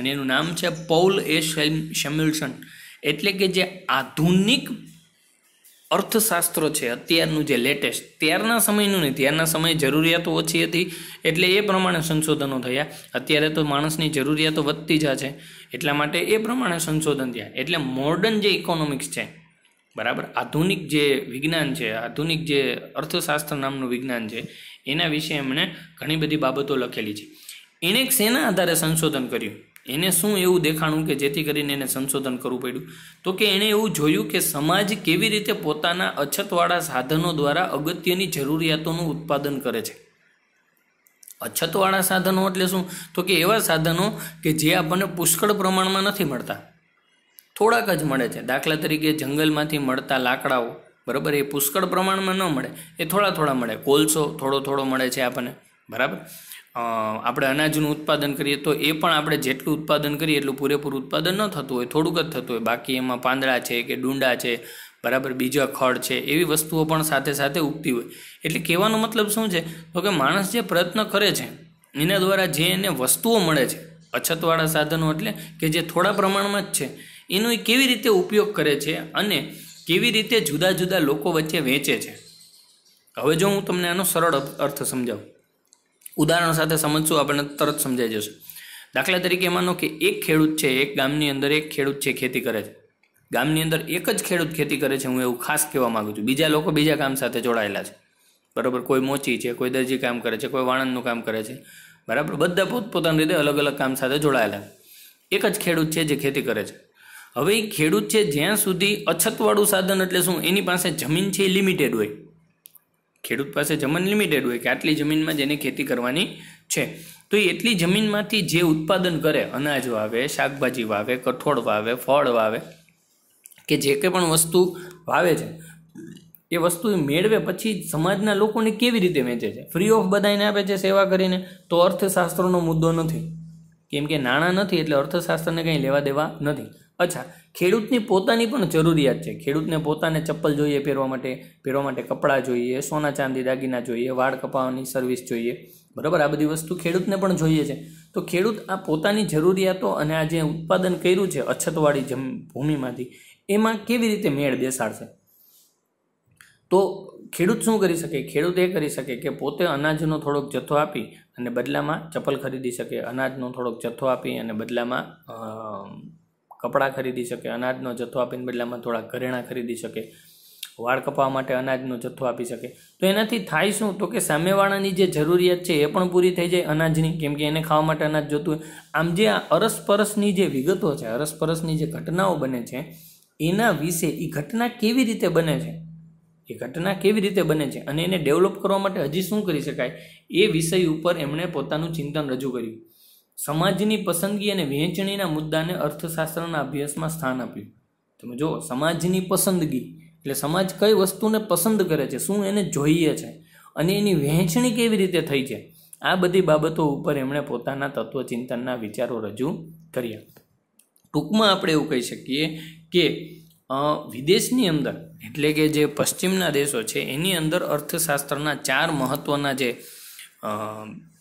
અને એનું નામ છે પૌલ એ સેમ્યુલસન એટલે કે જે આધુનિક અર્થશાસ્ત્ર છે અત્યારનું જે લેટેસ્ટ ત્યારના સમયનું નહીં ત્યારના સમયે જરૂરિયાતો ઓછી હતી એટલે એ પ્રમાણે સંશોધનો થયા અત્યારે તો માણસની જરૂરિયાતો વધતી જાય છે એટલા માટે એ પ્રમાણે સંશોધન થયા એટલે મોર્ડન જે ઇકોનોમિક્સ છે બરાબર આધુનિક જે વિજ્ઞાન છે આધુનિક જે અર્થશાસ્ત્ર નામનું વિજ્ઞાન છે એના વિશે એમણે ઘણી બધી બાબતો લખેલી છે એણે શેના આધારે સંશોધન કર્યું એને શું એવું દેખાણું કે જેથી કરીને એને સંશોધન કરવું પડ્યું તો કે એણે એવું જોયું કે સમાજ કેવી રીતે પોતાના અછતવાળા સાધનો દ્વારા અગત્યની જરૂરિયાતોનું ઉત્પાદન કરે છે અછતવાળા સાધનો એટલે શું તો કે એવા સાધનો કે જે આપણને પુષ્કળ પ્રમાણમાં નથી મળતા થોડાક જ મળે છે દાખલા તરીકે જંગલમાંથી મળતા લાકડાઓ બરાબર એ પુષ્કળ પ્રમાણમાં ન મળે એ થોડા થોડા મળે કોલસો થોડો થોડો મળે છે આપણને બરાબર આપણે અનાજનું ઉત્પાદન કરીએ તો એ પણ આપણે જેટલું ઉત્પાદન કરીએ એટલું પૂરેપૂરું ઉત્પાદન ન થતું હોય થોડુંક જ થતું હોય બાકી એમાં પાંદડા છે કે ડુંડા છે બરાબર બીજા ખડ છે એવી વસ્તુઓ પણ સાથે સાથે ઉગતી હોય એટલે કહેવાનો મતલબ શું છે તો કે માણસ જે પ્રયત્ન કરે છે એના દ્વારા જે એને વસ્તુઓ મળે છે અછતવાળા સાધનો એટલે કે જે થોડા પ્રમાણમાં જ છે એનો એ કેવી રીતે ઉપયોગ કરે છે અને કેવી રીતે જુદા જુદા લોકો વચ્ચે વેચે છે હવે જો હું તમને આનો સરળ અર્થ સમજાવું ઉદાહરણ સાથે સમજશું આપણને તરત સમજાઈ જશે દાખલા તરીકે માનો કે એક ખેડૂત છે એક ગામની અંદર એક ખેડૂત છે ખેતી કરે છે ગામની અંદર એક જ ખેડૂત ખેતી કરે છે હું એવું ખાસ કહેવા માગું છું બીજા લોકો બીજા કામ સાથે જોડાયેલા છે બરાબર કોઈ મોચી છે કોઈ દરજી કામ કરે છે કોઈ વાણંદનું કામ કરે છે બરાબર બધા પોતપોતાની રીતે અલગ અલગ કામ સાથે જોડાયેલા એક જ ખેડૂત છે જે ખેતી કરે છે હવે ખેડૂત છે જ્યાં સુધી અછતવાળું સાધન એટલે શું એની પાસે જમીન છે એ લિમિટેડ હોય ખેડૂત પાસે જમીન લિમિટેડ હોય કે આટલી જમીનમાં જેને ખેતી કરવાની છે તો એ એટલી જમીનમાંથી જે ઉત્પાદન કરે અનાજ વાવે શાકભાજી વાવે કઠોળ વાવે ફળ વાવે કે જે કંઈ પણ વસ્તુ વાવે છે એ વસ્તુ મેળવે પછી સમાજના લોકોને કેવી રીતે વેચે છે ફ્રી ઓફ બધાને આપે છે સેવા કરીને તો અર્થશાસ્ત્રનો મુદ્દો નથી કેમ કે નાણાં નથી એટલે અર્થશાસ્ત્રને કંઈ લેવા દેવા નથી અચ્છા ખેડૂતની પોતાની પણ જરૂરિયાત છે ખેડૂતને પોતાને ચપ્પલ જોઈએ પહેરવા માટે પહેરવા માટે કપડાં જોઈએ સોના ચાંદી દાગીના જોઈએ વાળ કપાવવાની સર્વિસ જોઈએ બરાબર આ બધી વસ્તુ ખેડૂતને પણ જોઈએ છે તો ખેડૂત આ પોતાની જરૂરિયાતો અને આ જે ઉત્પાદન કર્યું છે અછતવાળી જમ ભૂમિમાંથી એમાં કેવી રીતે મેળ બેસાડશે તો ખેડૂત શું કરી શકે ખેડૂત એ કરી શકે કે પોતે અનાજનો થોડોક જથ્થો આપી અને બદલામાં ચપ્પલ ખરીદી શકે અનાજનો થોડોક જથ્થો આપી અને બદલામાં કપડાં ખરીદી શકે અનાજનો જથ્થો આપીને બદલામાં થોડા ઘરેણાં ખરીદી શકે વાળ કપાવવા માટે અનાજનો જથ્થો આપી શકે તો એનાથી થાય શું તો કે સામેવાળાની જે જરૂરિયાત છે એ પણ પૂરી થઈ જાય અનાજની કેમ કે એને ખાવા માટે અનાજ જોતું હોય આમ જે આ અરસપરસની જે વિગતો છે અરસપરસની જે ઘટનાઓ બને છે એના વિશે એ ઘટના કેવી રીતે બને છે એ ઘટના કેવી રીતે બને છે અને એને ડેવલપ કરવા માટે હજી શું કરી શકાય એ વિષય ઉપર એમણે પોતાનું ચિંતન રજૂ કર્યું સમાજની પસંદગી અને વહેંચણીના મુદ્દાને અર્થશાસ્ત્રના અભ્યાસમાં સ્થાન આપ્યું તમે જો સમાજની પસંદગી એટલે સમાજ કઈ વસ્તુને પસંદ કરે છે શું એને જોઈએ છે અને એની વહેંચણી કેવી રીતે થઈ છે આ બધી બાબતો ઉપર એમણે પોતાના તત્વચિંતનના વિચારો રજૂ કર્યા ટૂંકમાં આપણે એવું કહી શકીએ કે વિદેશની અંદર એટલે કે જે પશ્ચિમના દેશો છે એની અંદર અર્થશાસ્ત્રના ચાર મહત્ત્વના જે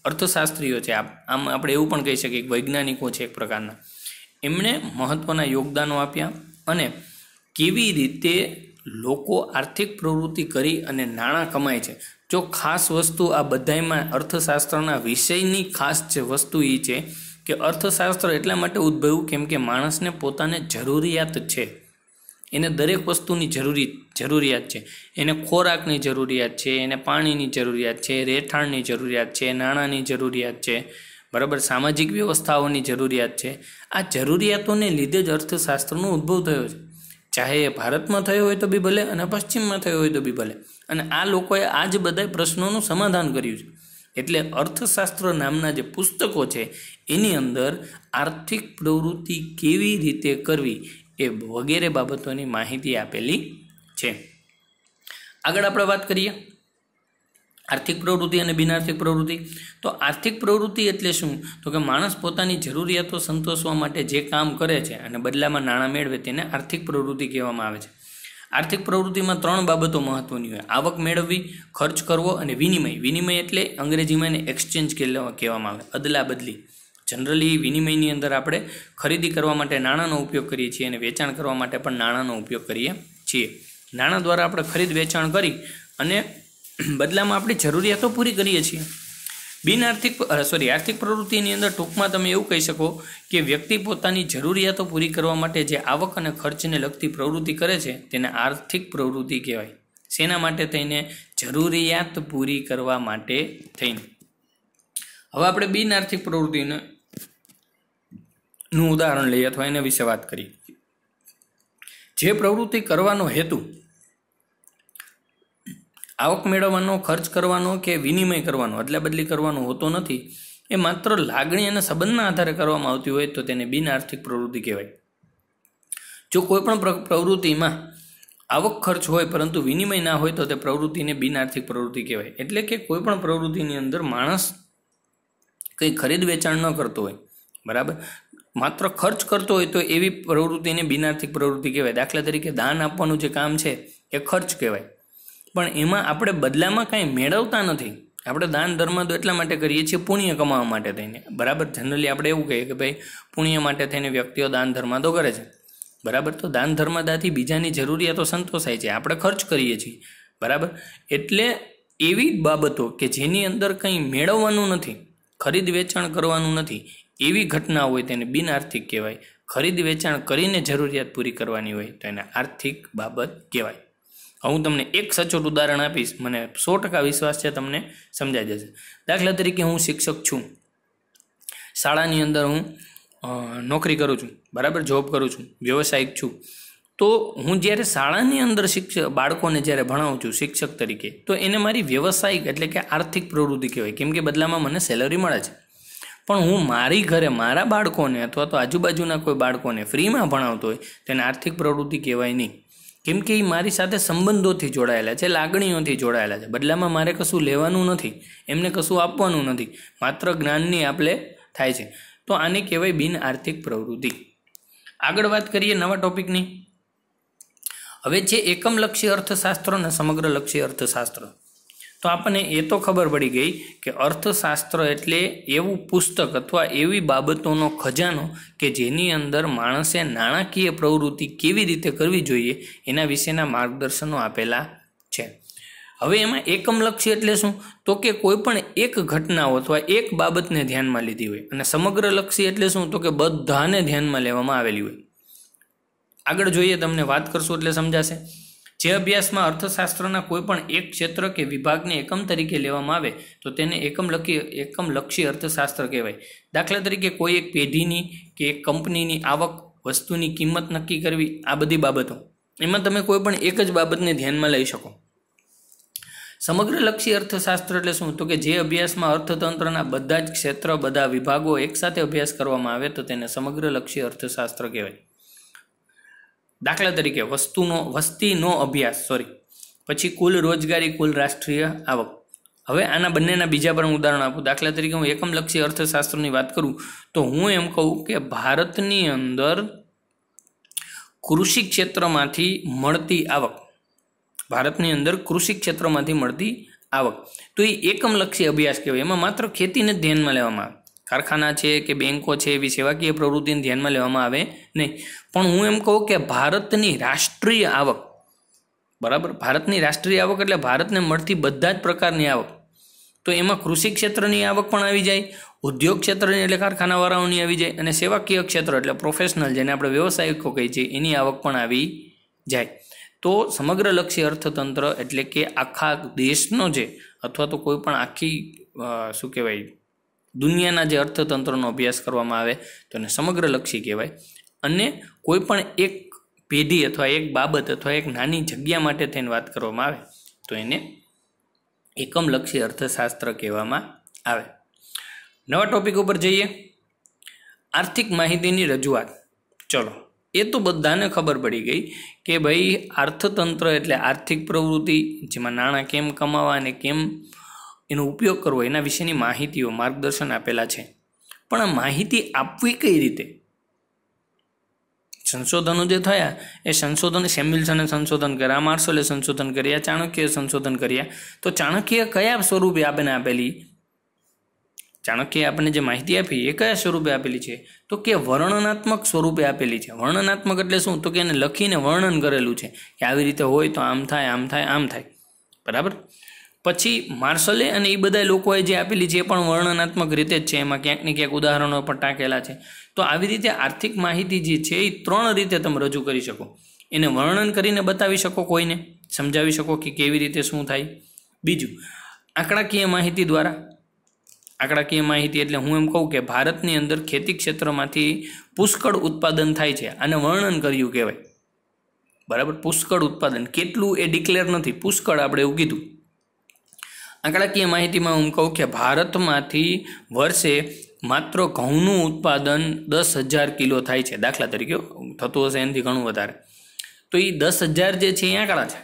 અર્થશાસ્ત્રીઓ છે આમ આપણે એવું પણ કહી શકીએ કે વૈજ્ઞાનિકો છે એક પ્રકારના એમણે મહત્ત્વના યોગદાનો આપ્યા અને કેવી રીતે લોકો આર્થિક પ્રવૃત્તિ કરી અને નાણાં કમાય છે જો ખાસ વસ્તુ આ બધામાં અર્થશાસ્ત્રના વિષયની ખાસ જે વસ્તુ એ છે કે અર્થશાસ્ત્ર એટલા માટે ઉદ્ભવ્યું કેમ કે માણસને પોતાને જરૂરિયાત છે એને દરેક વસ્તુની જરૂરી જરૂરિયાત છે એને ખોરાકની જરૂરિયાત છે એને પાણીની જરૂરિયાત છે રહેઠાણની જરૂરિયાત છે નાણાંની જરૂરિયાત છે બરાબર સામાજિક વ્યવસ્થાઓની જરૂરિયાત છે આ જરૂરિયાતોને લીધે જ અર્થશાસ્ત્રનો ઉદ્ભવ થયો છે ચાહે એ ભારતમાં થયો હોય તો બી ભલે અને પશ્ચિમમાં થયો હોય તો બી ભલે અને આ લોકોએ આ જ બધા પ્રશ્નોનું સમાધાન કર્યું છે એટલે અર્થશાસ્ત્ર નામના જે પુસ્તકો છે એની અંદર આર્થિક પ્રવૃત્તિ કેવી રીતે કરવી એ વગેરે બાબતોની માહિતી આપેલી છે આગળ આપણે વાત કરીએ આર્થિક પ્રવૃત્તિ અને બિનઆર્થિક પ્રવૃત્તિ તો આર્થિક પ્રવૃત્તિ એટલે શું તો કે માણસ પોતાની જરૂરિયાતો સંતોષવા માટે જે કામ કરે છે અને બદલામાં નાણાં મેળવે તેને આર્થિક પ્રવૃત્તિ કહેવામાં આવે છે આર્થિક પ્રવૃત્તિમાં ત્રણ બાબતો મહત્વની હોય આવક મેળવવી ખર્ચ કરવો અને વિનિમય વિનિમય એટલે અંગ્રેજીમાં એને એક્સચેન્જ કહેવામાં આવે અદલા બદલી જનરલી વિનિમયની અંદર આપણે ખરીદી કરવા માટે નાણાંનો ઉપયોગ કરીએ છીએ અને વેચાણ કરવા માટે પણ નાણાંનો ઉપયોગ કરીએ છીએ નાણાં દ્વારા આપણે ખરીદ વેચાણ કરી અને બદલામાં આપણી જરૂરિયાતો પૂરી કરીએ છીએ બિન આર્થિક સોરી આર્થિક પ્રવૃત્તિની અંદર ટૂંકમાં તમે એવું કહી શકો કે વ્યક્તિ પોતાની જરૂરિયાતો પૂરી કરવા માટે જે આવક અને ખર્ચને લગતી પ્રવૃત્તિ કરે છે તેને આર્થિક પ્રવૃત્તિ કહેવાય શેના માટે થઈને જરૂરિયાત પૂરી કરવા માટે થઈને હવે આપણે બિન આર્થિક પ્રવૃત્તિને નું ઉદાહરણ લઈએ અથવા એના વિશે વાત કરીએ જે પ્રવૃત્તિ કરવાનો હેતુ આવક મેળવવાનો ખર્ચ કરવાનો કે વિનિમય કરવાનો અદલા બદલી કરવાનો હોતો નથી એ માત્ર લાગણી અને સંબંધના આધારે કરવામાં આવતી હોય તો તેને બિન આર્થિક પ્રવૃત્તિ કહેવાય જો કોઈપણ પ્રવૃત્તિમાં આવક ખર્ચ હોય પરંતુ વિનિમય ના હોય તો તે પ્રવૃત્તિને બિન આર્થિક પ્રવૃત્તિ કહેવાય એટલે કે કોઈપણ પ્રવૃત્તિની અંદર માણસ કંઈ ખરીદ વેચાણ ન કરતો હોય બરાબર માત્ર ખર્ચ કરતો હોય તો એવી પ્રવૃત્તિને બિનાર્થિક પ્રવૃત્તિ કહેવાય દાખલા તરીકે દાન આપવાનું જે કામ છે એ ખર્ચ કહેવાય પણ એમાં આપણે બદલામાં કાંઈ મેળવતા નથી આપણે દાન ધર્મ તો એટલા માટે કરીએ છીએ પુણ્ય કમાવા માટે થઈને બરાબર જનરલી આપણે એવું કહીએ કે ભાઈ પુણ્ય માટે થઈને વ્યક્તિઓ દાન ધર્મ તો કરે છે બરાબર તો દાન ધર્મદાથી બીજાની જરૂરિયાતો સંતોષાય છે આપણે ખર્ચ કરીએ છીએ બરાબર એટલે એવી બાબતો કે જેની અંદર કંઈ મેળવવાનું નથી ખરીદ વેચાણ કરવાનું નથી એવી ઘટના હોય તેને બિન આર્થિક કહેવાય ખરીદ વેચાણ કરીને જરૂરિયાત પૂરી કરવાની હોય તો એને આર્થિક બાબત કહેવાય હું તમને એક સચોટ ઉદાહરણ આપીશ મને સો ટકા વિશ્વાસ છે તમને સમજાઈ જશે દાખલા તરીકે હું શિક્ષક છું શાળાની અંદર હું નોકરી કરું છું બરાબર જોબ કરું છું વ્યવસાયિક છું તો હું જ્યારે શાળાની અંદર શિક્ષક બાળકોને જ્યારે ભણાવું છું શિક્ષક તરીકે તો એને મારી વ્યવસાયિક એટલે કે આર્થિક પ્રવૃત્તિ કહેવાય કેમ કે બદલામાં મને સેલરી મળે છે પણ હું મારી ઘરે મારા બાળકોને અથવા તો આજુબાજુના કોઈ બાળકોને ફ્રીમાં ભણાવતો હોય તેને આર્થિક પ્રવૃત્તિ કહેવાય નહીં કેમ કે એ મારી સાથે સંબંધોથી જોડાયેલા છે લાગણીઓથી જોડાયેલા છે બદલામાં મારે કશું લેવાનું નથી એમને કશું આપવાનું નથી માત્ર જ્ઞાનની આપલે થાય છે તો આને કહેવાય બિન આર્થિક પ્રવૃત્તિ આગળ વાત કરીએ નવા ટોપિકની હવે છે લક્ષી અર્થશાસ્ત્ર અને સમગ્ર લક્ષી અર્થશાસ્ત્ર તો આપણને એ તો ખબર પડી ગઈ કે અર્થશાસ્ત્ર એટલે એવું પુસ્તક અથવા એવી બાબતોનો ખજાનો કે જેની અંદર માણસે નાણાકીય પ્રવૃત્તિ કેવી રીતે કરવી જોઈએ એના વિશેના માર્ગદર્શનો આપેલા છે હવે એમાં એકમ લક્ષ્ય એટલે શું તો કે કોઈ પણ એક ઘટનાઓ અથવા એક બાબતને ધ્યાનમાં લીધી હોય અને સમગ્ર લક્ષ્ય એટલે શું તો કે બધાને ધ્યાનમાં લેવામાં આવેલી હોય આગળ જોઈએ તમને વાત કરશું એટલે સમજાશે જે અભ્યાસમાં અર્થશાસ્ત્રના કોઈ પણ એક ક્ષેત્ર કે વિભાગને એકમ તરીકે લેવામાં આવે તો તેને એકમ એકમ લક્ષી અર્થશાસ્ત્ર કહેવાય દાખલા તરીકે કોઈ એક પેઢીની કે એક કંપનીની આવક વસ્તુની કિંમત નક્કી કરવી આ બધી બાબતો એમાં તમે કોઈ પણ એક જ બાબતને ધ્યાનમાં લઈ શકો સમગ્ર લક્ષી અર્થશાસ્ત્ર એટલે શું તો કે જે અભ્યાસમાં અર્થતંત્રના બધા જ ક્ષેત્ર બધા વિભાગો એકસાથે અભ્યાસ કરવામાં આવે તો તેને સમગ્ર લક્ષી અર્થશાસ્ત્ર કહેવાય દાખલા તરીકે વસ્તુનો વસ્તીનો અભ્યાસ સોરી પછી કુલ રોજગારી કુલ રાષ્ટ્રીય આવક હવે આના બંનેના બીજા પણ ઉદાહરણ આપું દાખલા તરીકે હું એકમલક્ષી અર્થશાસ્ત્રની વાત કરું તો હું એમ કહું કે ભારતની અંદર કૃષિ ક્ષેત્રમાંથી મળતી આવક ભારતની અંદર કૃષિ ક્ષેત્રમાંથી મળતી આવક તો એ એકમલક્ષી અભ્યાસ કહેવાય એમાં માત્ર ખેતીને ધ્યાનમાં લેવામાં આવે કારખાના છે કે બેન્કો છે એવી સેવાકીય પ્રવૃત્તિને ધ્યાનમાં લેવામાં આવે નહીં પણ હું એમ કહું કે ભારતની રાષ્ટ્રીય આવક બરાબર ભારતની રાષ્ટ્રીય આવક એટલે ભારતને મળતી બધા જ પ્રકારની આવક તો એમાં કૃષિ ક્ષેત્રની આવક પણ આવી જાય ઉદ્યોગ ક્ષેત્રની એટલે કારખાનાવાળાઓની આવી જાય અને સેવાકીય ક્ષેત્ર એટલે પ્રોફેશનલ જેને આપણે વ્યવસાયિકો કહીએ છીએ એની આવક પણ આવી જાય તો સમગ્ર લક્ષ્ય અર્થતંત્ર એટલે કે આખા દેશનો જે અથવા તો કોઈ પણ આખી શું કહેવાય દુનિયાના જે અર્થતંત્રનો અભ્યાસ કરવામાં આવે તો એને સમગ્રલક્ષી કહેવાય અને કોઈ પણ એક પેઢી અથવા એક બાબત અથવા એક નાની જગ્યા માટે થઈને વાત કરવામાં આવે તો એને એકમલક્ષી અર્થશાસ્ત્ર કહેવામાં આવે નવા ટોપિક ઉપર જઈએ આર્થિક માહિતીની રજૂઆત ચલો એ તો બધાને ખબર પડી ગઈ કે ભાઈ અર્થતંત્ર એટલે આર્થિક પ્રવૃત્તિ જેમાં નાણાં કેમ કમાવા અને કેમ એનો ઉપયોગ કરવો એના વિશેની માહિતીઓ માર્ગદર્શન આપેલા છે પણ આ માહિતી આપવી કઈ રીતે સંશોધનો જે થયા એ સંશોધન સેમ્યુલ્સને સંશોધન કર્યા માર્સોલે સંશોધન કર્યા ચાણક્યએ સંશોધન કર્યા તો ચાણક્યએ કયા સ્વરૂપે આપણને આપેલી ચાણક્યએ આપણને જે માહિતી આપી એ કયા સ્વરૂપે આપેલી છે તો કે વર્ણનાત્મક સ્વરૂપે આપેલી છે વર્ણનાત્મક એટલે શું તો કે એને લખીને વર્ણન કરેલું છે કે આવી રીતે હોય તો આમ થાય આમ થાય આમ થાય બરાબર પછી માર્શલે અને એ બધા લોકોએ જે આપેલી જે પણ વર્ણનાત્મક રીતે જ છે એમાં ક્યાંક ને ક્યાંક ઉદાહરણો પણ ટાંકેલા છે તો આવી રીતે આર્થિક માહિતી જે છે એ ત્રણ રીતે તમે રજૂ કરી શકો એને વર્ણન કરીને બતાવી શકો કોઈને સમજાવી શકો કે કેવી રીતે શું થાય બીજું આંકડાકીય માહિતી દ્વારા આંકડાકીય માહિતી એટલે હું એમ કહું કે ભારતની અંદર ખેતી ક્ષેત્રમાંથી પુષ્કળ ઉત્પાદન થાય છે આને વર્ણન કર્યું કહેવાય બરાબર પુષ્કળ ઉત્પાદન કેટલું એ ડિક્લેર નથી પુષ્કળ આપણે એવું કીધું આંકડાકીય માહિતીમાં હું કહું કે ભારતમાંથી વર્ષે માત્ર ઘઉંનું ઉત્પાદન દસ હજાર કિલો થાય છે દાખલા તરીકે થતું હશે એનાથી ઘણું વધારે તો એ દસ હજાર જે છે એ આંકડા છે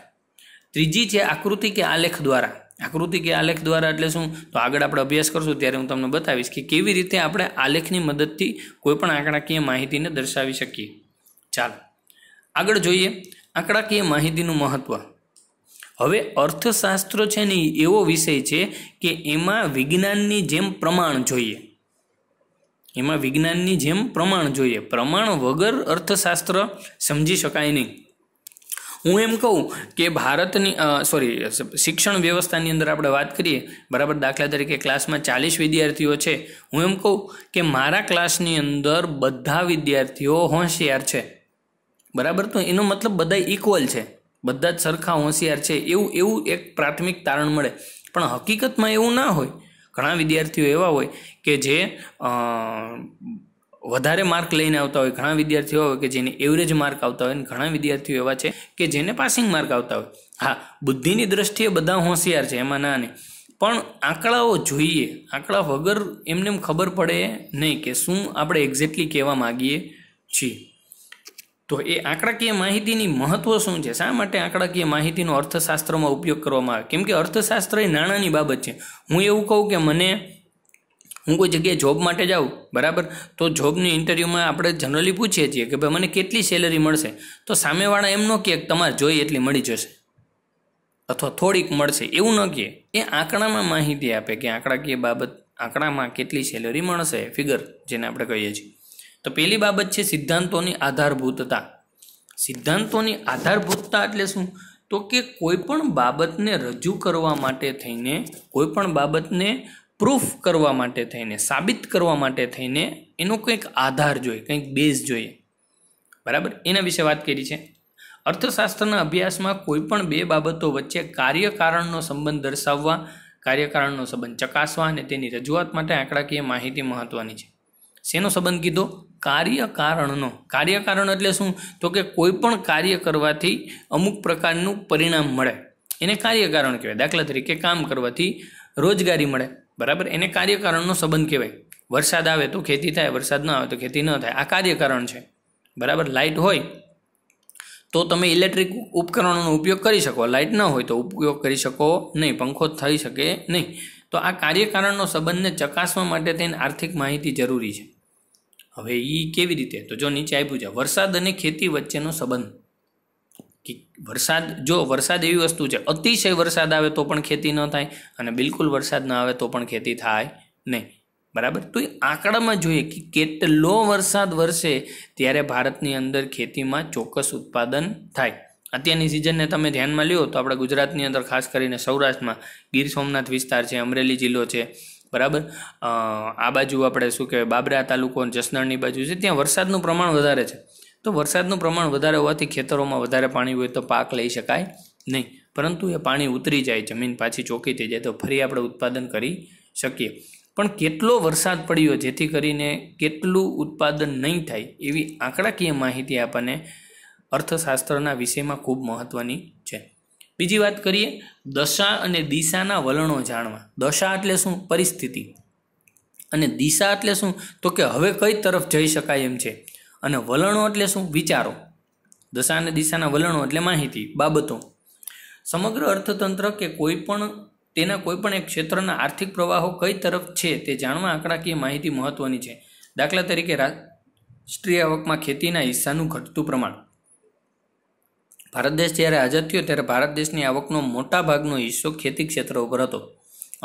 ત્રીજી છે આકૃતિ કે આલેખ દ્વારા આકૃતિ કે આલેખ દ્વારા એટલે શું તો આગળ આપણે અભ્યાસ કરશું ત્યારે હું તમને બતાવીશ કે કેવી રીતે આપણે આલેખની મદદથી કોઈપણ આંકડાકીય માહિતીને દર્શાવી શકીએ ચાલો આગળ જોઈએ આંકડાકીય માહિતીનું મહત્ત્વ હવે અર્થશાસ્ત્ર છે ને એવો વિષય છે કે એમાં વિજ્ઞાનની જેમ પ્રમાણ જોઈએ એમાં વિજ્ઞાનની જેમ પ્રમાણ જોઈએ પ્રમાણ વગર અર્થશાસ્ત્ર સમજી શકાય નહીં હું એમ કહું કે ભારતની સોરી શિક્ષણ વ્યવસ્થાની અંદર આપણે વાત કરીએ બરાબર દાખલા તરીકે ક્લાસમાં ચાલીસ વિદ્યાર્થીઓ છે હું એમ કહું કે મારા ક્લાસની અંદર બધા વિદ્યાર્થીઓ હોશિયાર છે બરાબર તો એનો મતલબ બધા ઇક્વલ છે બધા જ સરખા હોશિયાર છે એવું એવું એક પ્રાથમિક તારણ મળે પણ હકીકતમાં એવું ના હોય ઘણા વિદ્યાર્થીઓ એવા હોય કે જે વધારે માર્ક લઈને આવતા હોય ઘણા વિદ્યાર્થીઓ હોય કે જેને એવરેજ માર્ક આવતા હોય અને ઘણા વિદ્યાર્થીઓ એવા છે કે જેને પાસિંગ માર્ક આવતા હોય હા બુદ્ધિની દ્રષ્ટિએ બધા હોશિયાર છે એમાં ના નહીં પણ આંકડાઓ જોઈએ આંકડા વગર એમને ખબર પડે નહીં કે શું આપણે એક્ઝેક્ટલી કહેવા માગીએ છીએ તો એ આંકડાકીય માહિતીની મહત્વ શું છે શા માટે આંકડાકીય માહિતીનો અર્થશાસ્ત્રમાં ઉપયોગ કરવામાં આવે કેમ કે અર્થશાસ્ત્ર એ નાણાંની બાબત છે હું એવું કહું કે મને હું કોઈ જગ્યાએ જોબ માટે જાઉં બરાબર તો જોબની ઇન્ટરવ્યૂમાં આપણે જનરલી પૂછીએ છીએ કે ભાઈ મને કેટલી સેલરી મળશે તો સામેવાળા એમ ન કહે તમારે જોઈએ એટલી મળી જશે અથવા થોડીક મળશે એવું ન કહે એ આંકડામાં માહિતી આપે કે આંકડાકીય બાબત આંકડામાં કેટલી સેલરી મળશે ફિગર જેને આપણે કહીએ છીએ તો પહેલી બાબત છે સિદ્ધાંતોની આધારભૂતતા સિદ્ધાંતોની આધારભૂતતા એટલે શું તો કે કોઈપણ બાબતને રજૂ કરવા માટે થઈને કોઈપણ બાબતને પ્રૂફ કરવા માટે થઈને સાબિત કરવા માટે થઈને એનો કંઈક આધાર જોઈએ કંઈક બેઝ જોઈએ બરાબર એના વિશે વાત કરી છે અર્થશાસ્ત્રના અભ્યાસમાં કોઈપણ બે બાબતો વચ્ચે કાર્યકારણનો સંબંધ દર્શાવવા કાર્યકારણનો સંબંધ ચકાસવા અને તેની રજૂઆત માટે આંકડાકીય માહિતી મહત્ત્વની છે શેનો સંબંધ કીધો કાર્યકારણનો કાર્યકારણ એટલે શું તો કે કોઈપણ કાર્ય કરવાથી અમુક પ્રકારનું પરિણામ મળે એને કાર્યકારણ કહેવાય દાખલા તરીકે કામ કરવાથી રોજગારી મળે બરાબર એને કાર્યકારણનો સંબંધ કહેવાય વરસાદ આવે તો ખેતી થાય વરસાદ ન આવે તો ખેતી ન થાય આ કાર્યકારણ છે બરાબર લાઇટ હોય તો તમે ઇલેક્ટ્રિક ઉપકરણોનો ઉપયોગ કરી શકો લાઇટ ન હોય તો ઉપયોગ કરી શકો નહીં પંખો થઈ શકે નહીં તો આ કાર્યકારણનો સંબંધને ચકાસવા માટે તેને આર્થિક માહિતી જરૂરી છે હવે એ કેવી રીતે તો જો નીચે આપ્યું છે વરસાદ અને ખેતી વચ્ચેનો સંબંધ વરસાદ જો વરસાદ એવી વસ્તુ છે અતિશય વરસાદ આવે તો પણ ખેતી ન થાય અને બિલકુલ વરસાદ ન આવે તો પણ ખેતી થાય નહીં બરાબર તો એ આંકડામાં જોઈએ કે કેટલો વરસાદ વરસે ત્યારે ભારતની અંદર ખેતીમાં ચોક્કસ ઉત્પાદન થાય અત્યારની સિઝનને તમે ધ્યાનમાં લ્યો તો આપણે ગુજરાતની અંદર ખાસ કરીને સૌરાષ્ટ્રમાં ગીર સોમનાથ વિસ્તાર છે અમરેલી જિલ્લો છે બરાબર આ બાજુ આપણે શું કહેવાય બાબરા તાલુકો અને જસનળની બાજુ છે ત્યાં વરસાદનું પ્રમાણ વધારે છે તો વરસાદનું પ્રમાણ વધારે હોવાથી ખેતરોમાં વધારે પાણી હોય તો પાક લઈ શકાય નહીં પરંતુ એ પાણી ઉતરી જાય જમીન પાછી ચોખ્ખી થઈ જાય તો ફરી આપણે ઉત્પાદન કરી શકીએ પણ કેટલો વરસાદ પડ્યો જેથી કરીને કેટલું ઉત્પાદન નહીં થાય એવી આંકડાકીય માહિતી આપણને અર્થશાસ્ત્રના વિષયમાં ખૂબ મહત્ત્વની છે બીજી વાત કરીએ દશા અને દિશાના વલણો જાણવા દશા એટલે શું પરિસ્થિતિ અને દિશા એટલે શું તો કે હવે કઈ તરફ જઈ શકાય એમ છે અને વલણો એટલે શું વિચારો દશા અને દિશાના વલણો એટલે માહિતી બાબતો સમગ્ર અર્થતંત્ર કે કોઈ પણ તેના કોઈપણ એક ક્ષેત્રના આર્થિક પ્રવાહો કઈ તરફ છે તે જાણવા આંકડાકીય માહિતી મહત્વની છે દાખલા તરીકે રાષ્ટ્રીય આવકમાં ખેતીના હિસ્સાનું ઘટતું પ્રમાણ ભારત દેશ જ્યારે આઝાદ થયો ત્યારે ભારત દેશની આવકનો મોટા ભાગનો હિસ્સો ખેતી ક્ષેત્ર ઉપર હતો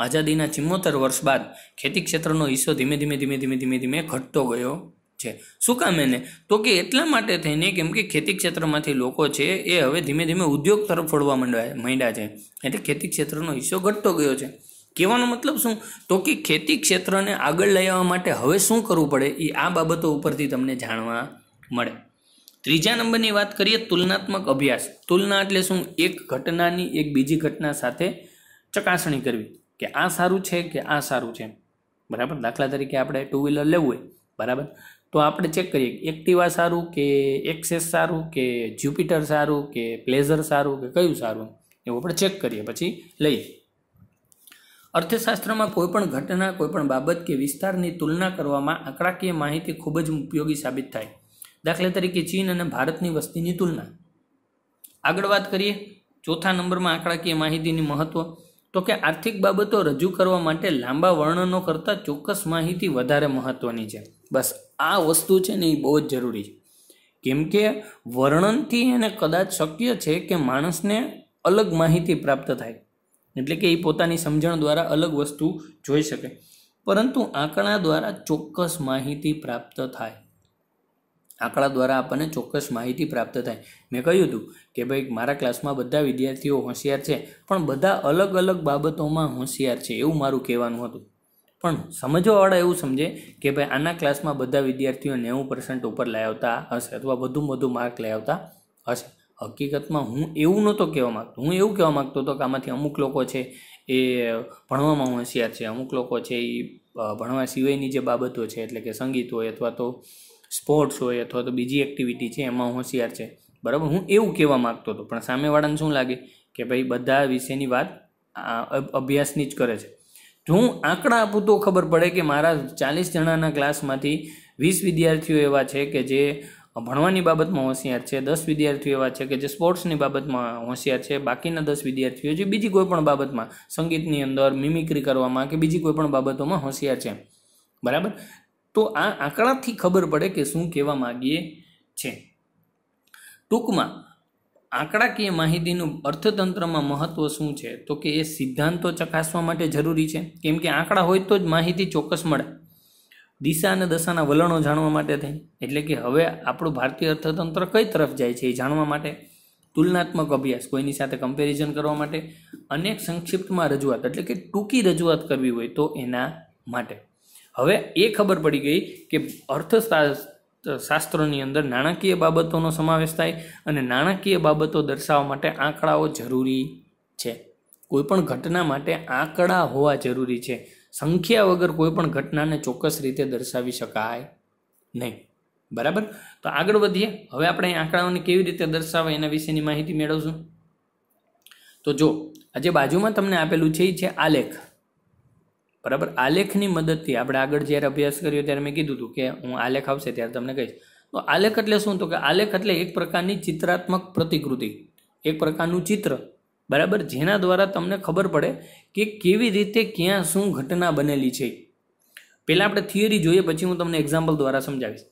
આઝાદીના ચિમ્મોતેર વર્ષ બાદ ખેતી ક્ષેત્રનો હિસ્સો ધીમે ધીમે ધીમે ધીમે ધીમે ધીમે ઘટતો ગયો છે શું કામ એને તો કે એટલા માટે થઈને કેમ કે ખેતી ક્ષેત્રમાંથી લોકો છે એ હવે ધીમે ધીમે ઉદ્યોગ તરફ વળવા માંડ્યા માંડ્યા છે એટલે ખેતી ક્ષેત્રનો હિસ્સો ઘટતો ગયો છે કહેવાનો મતલબ શું તો કે ખેતી ક્ષેત્રને આગળ લઈ આવવા માટે હવે શું કરવું પડે એ આ બાબતો ઉપરથી તમને જાણવા મળે ત્રીજા નંબરની વાત કરીએ તુલનાત્મક અભ્યાસ તુલના એટલે શું એક ઘટનાની એક બીજી ઘટના સાથે ચકાસણી કરવી કે આ સારું છે કે આ સારું છે બરાબર દાખલા તરીકે આપણે ટુ વ્હીલર લેવું હોય બરાબર તો આપણે ચેક કરીએ એક્ટિવા સારું કે એક્સેસ સારું કે જ્યુપિટર સારું કે પ્લેઝર સારું કે કયું સારું એવું આપણે ચેક કરીએ પછી લઈએ અર્થશાસ્ત્રમાં કોઈપણ ઘટના કોઈપણ બાબત કે વિસ્તારની તુલના કરવામાં આંકડાકીય માહિતી ખૂબ જ ઉપયોગી સાબિત થાય દાખલા તરીકે ચીન અને ભારતની વસ્તીની તુલના આગળ વાત કરીએ ચોથા નંબરમાં આંકડાકીય માહિતીની મહત્વ તો કે આર્થિક બાબતો રજૂ કરવા માટે લાંબા વર્ણનો કરતાં ચોક્કસ માહિતી વધારે મહત્ત્વની છે બસ આ વસ્તુ છે ને એ બહુ જ જરૂરી છે કેમ કે વર્ણનથી એને કદાચ શક્ય છે કે માણસને અલગ માહિતી પ્રાપ્ત થાય એટલે કે એ પોતાની સમજણ દ્વારા અલગ વસ્તુ જોઈ શકે પરંતુ આંકડા દ્વારા ચોક્કસ માહિતી પ્રાપ્ત થાય આંકડા દ્વારા આપણને ચોક્કસ માહિતી પ્રાપ્ત થાય મેં કહ્યું હતું કે ભાઈ મારા ક્લાસમાં બધા વિદ્યાર્થીઓ હોશિયાર છે પણ બધા અલગ અલગ બાબતોમાં હોશિયાર છે એવું મારું કહેવાનું હતું પણ સમજવાવાળા એવું સમજે કે ભાઈ આના ક્લાસમાં બધા વિદ્યાર્થીઓ નેવું પર્સન્ટ ઉપર લાવતા આવતા હશે અથવા વધુ વધુ માર્ક લઈ આવતા હશે હકીકતમાં હું એવું નહોતો કહેવા માગતો હું એવું કહેવા માગતો હતો કે આમાંથી અમુક લોકો છે એ ભણવામાં હોશિયાર છે અમુક લોકો છે એ ભણવા સિવાયની જે બાબતો છે એટલે કે સંગીત હોય અથવા તો સ્પોર્ટ્સ હોય અથવા તો બીજી એક્ટિવિટી છે એમાં હોશિયાર છે બરાબર હું એવું કહેવા માગતો હતો પણ સામેવાળાને શું લાગે કે ભાઈ બધા વિશેની વાત અભ્યાસની જ કરે છે જો હું આંકડા આપું તો ખબર પડે કે મારા ચાલીસ જણાના ક્લાસમાંથી વીસ વિદ્યાર્થીઓ એવા છે કે જે ભણવાની બાબતમાં હોશિયાર છે દસ વિદ્યાર્થીઓ એવા છે કે જે સ્પોર્ટ્સની બાબતમાં હોશિયાર છે બાકીના દસ વિદ્યાર્થીઓ જે બીજી કોઈ પણ બાબતમાં સંગીતની અંદર મિમિક્રી કરવામાં કે બીજી કોઈ પણ બાબતોમાં હોશિયાર છે બરાબર તો આ આંકડાથી ખબર પડે કે શું કહેવા માગીએ છે ટૂંકમાં આંકડાકીય માહિતીનું અર્થતંત્રમાં મહત્ત્વ શું છે તો કે એ સિદ્ધાંતો ચકાસવા માટે જરૂરી છે કેમ કે આંકડા હોય તો જ માહિતી ચોક્કસ મળે દિશા અને દશાના વલણો જાણવા માટે થઈ એટલે કે હવે આપણું ભારતીય અર્થતંત્ર કઈ તરફ જાય છે એ જાણવા માટે તુલનાત્મક અભ્યાસ કોઈની સાથે કમ્પેરિઝન કરવા માટે અનેક સંક્ષિપ્તમાં રજૂઆત એટલે કે ટૂંકી રજૂઆત કરવી હોય તો એના માટે હવે એ ખબર પડી ગઈ કે અર્થશાસ્ત્રની અંદર નાણાકીય બાબતોનો સમાવેશ થાય અને નાણાકીય બાબતો દર્શાવવા માટે આંકડાઓ જરૂરી છે કોઈપણ ઘટના માટે આંકડા હોવા જરૂરી છે સંખ્યા વગર કોઈપણ ઘટનાને ચોક્કસ રીતે દર્શાવી શકાય નહીં બરાબર તો આગળ વધીએ હવે આપણે આંકડાઓને કેવી રીતે દર્શાવાય એના વિશેની માહિતી મેળવશું તો જો આજે બાજુમાં તમને આપેલું છે એ છે આલેખ બરાબર આલેખની મદદથી આપણે આગળ જ્યારે અભ્યાસ કર્યો ત્યારે મેં કીધું હતું કે હું આલેખ આવશે ત્યારે તમને કહીશ તો આલેખ એટલે શું તો કે આલેખ એટલે એક પ્રકારની ચિત્રાત્મક પ્રતિકૃતિ એક પ્રકારનું ચિત્ર બરાબર જેના દ્વારા તમને ખબર પડે કે કેવી રીતે ક્યાં શું ઘટના બનેલી છે પહેલાં આપણે થિયરી જોઈએ પછી હું તમને એક્ઝામ્પલ દ્વારા સમજાવીશ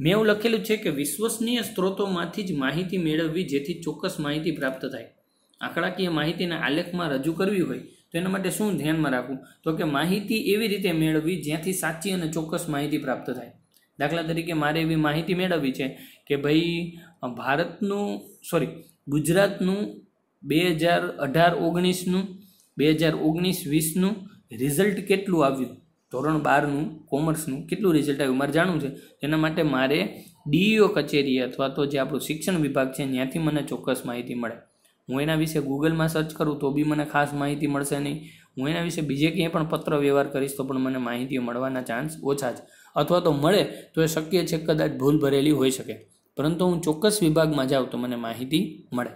મેં એવું લખેલું છે કે વિશ્વસનીય સ્ત્રોતોમાંથી જ માહિતી મેળવવી જેથી ચોક્કસ માહિતી પ્રાપ્ત થાય આંકડાકીય માહિતીને આલેખમાં રજૂ કરવી હોય તો એના માટે શું ધ્યાનમાં રાખવું તો કે માહિતી એવી રીતે મેળવવી જ્યાંથી સાચી અને ચોક્કસ માહિતી પ્રાપ્ત થાય દાખલા તરીકે મારે એવી માહિતી મેળવવી છે કે ભાઈ ભારતનું સોરી ગુજરાતનું બે હજાર અઢાર ઓગણીસનું બે હજાર ઓગણીસ વીસનું રિઝલ્ટ કેટલું આવ્યું ધોરણ બારનું કોમર્સનું કેટલું રિઝલ્ટ આવ્યું મારે જાણવું છે તેના માટે મારે ડીઈઓ કચેરી અથવા તો જે આપણું શિક્ષણ વિભાગ છે ત્યાંથી મને ચોક્કસ માહિતી મળે હું એના વિશે ગૂગલમાં સર્ચ કરું તો બી મને ખાસ માહિતી મળશે નહીં હું એના વિશે બીજે ક્યાંય પણ પત્ર વ્યવહાર કરીશ તો પણ મને માહિતી મળવાના ચાન્સ ઓછા છે અથવા તો મળે તો એ શક્ય છે કદાચ ભૂલ ભરેલી હોઈ શકે પરંતુ હું ચોક્કસ વિભાગમાં જાઉં તો મને માહિતી મળે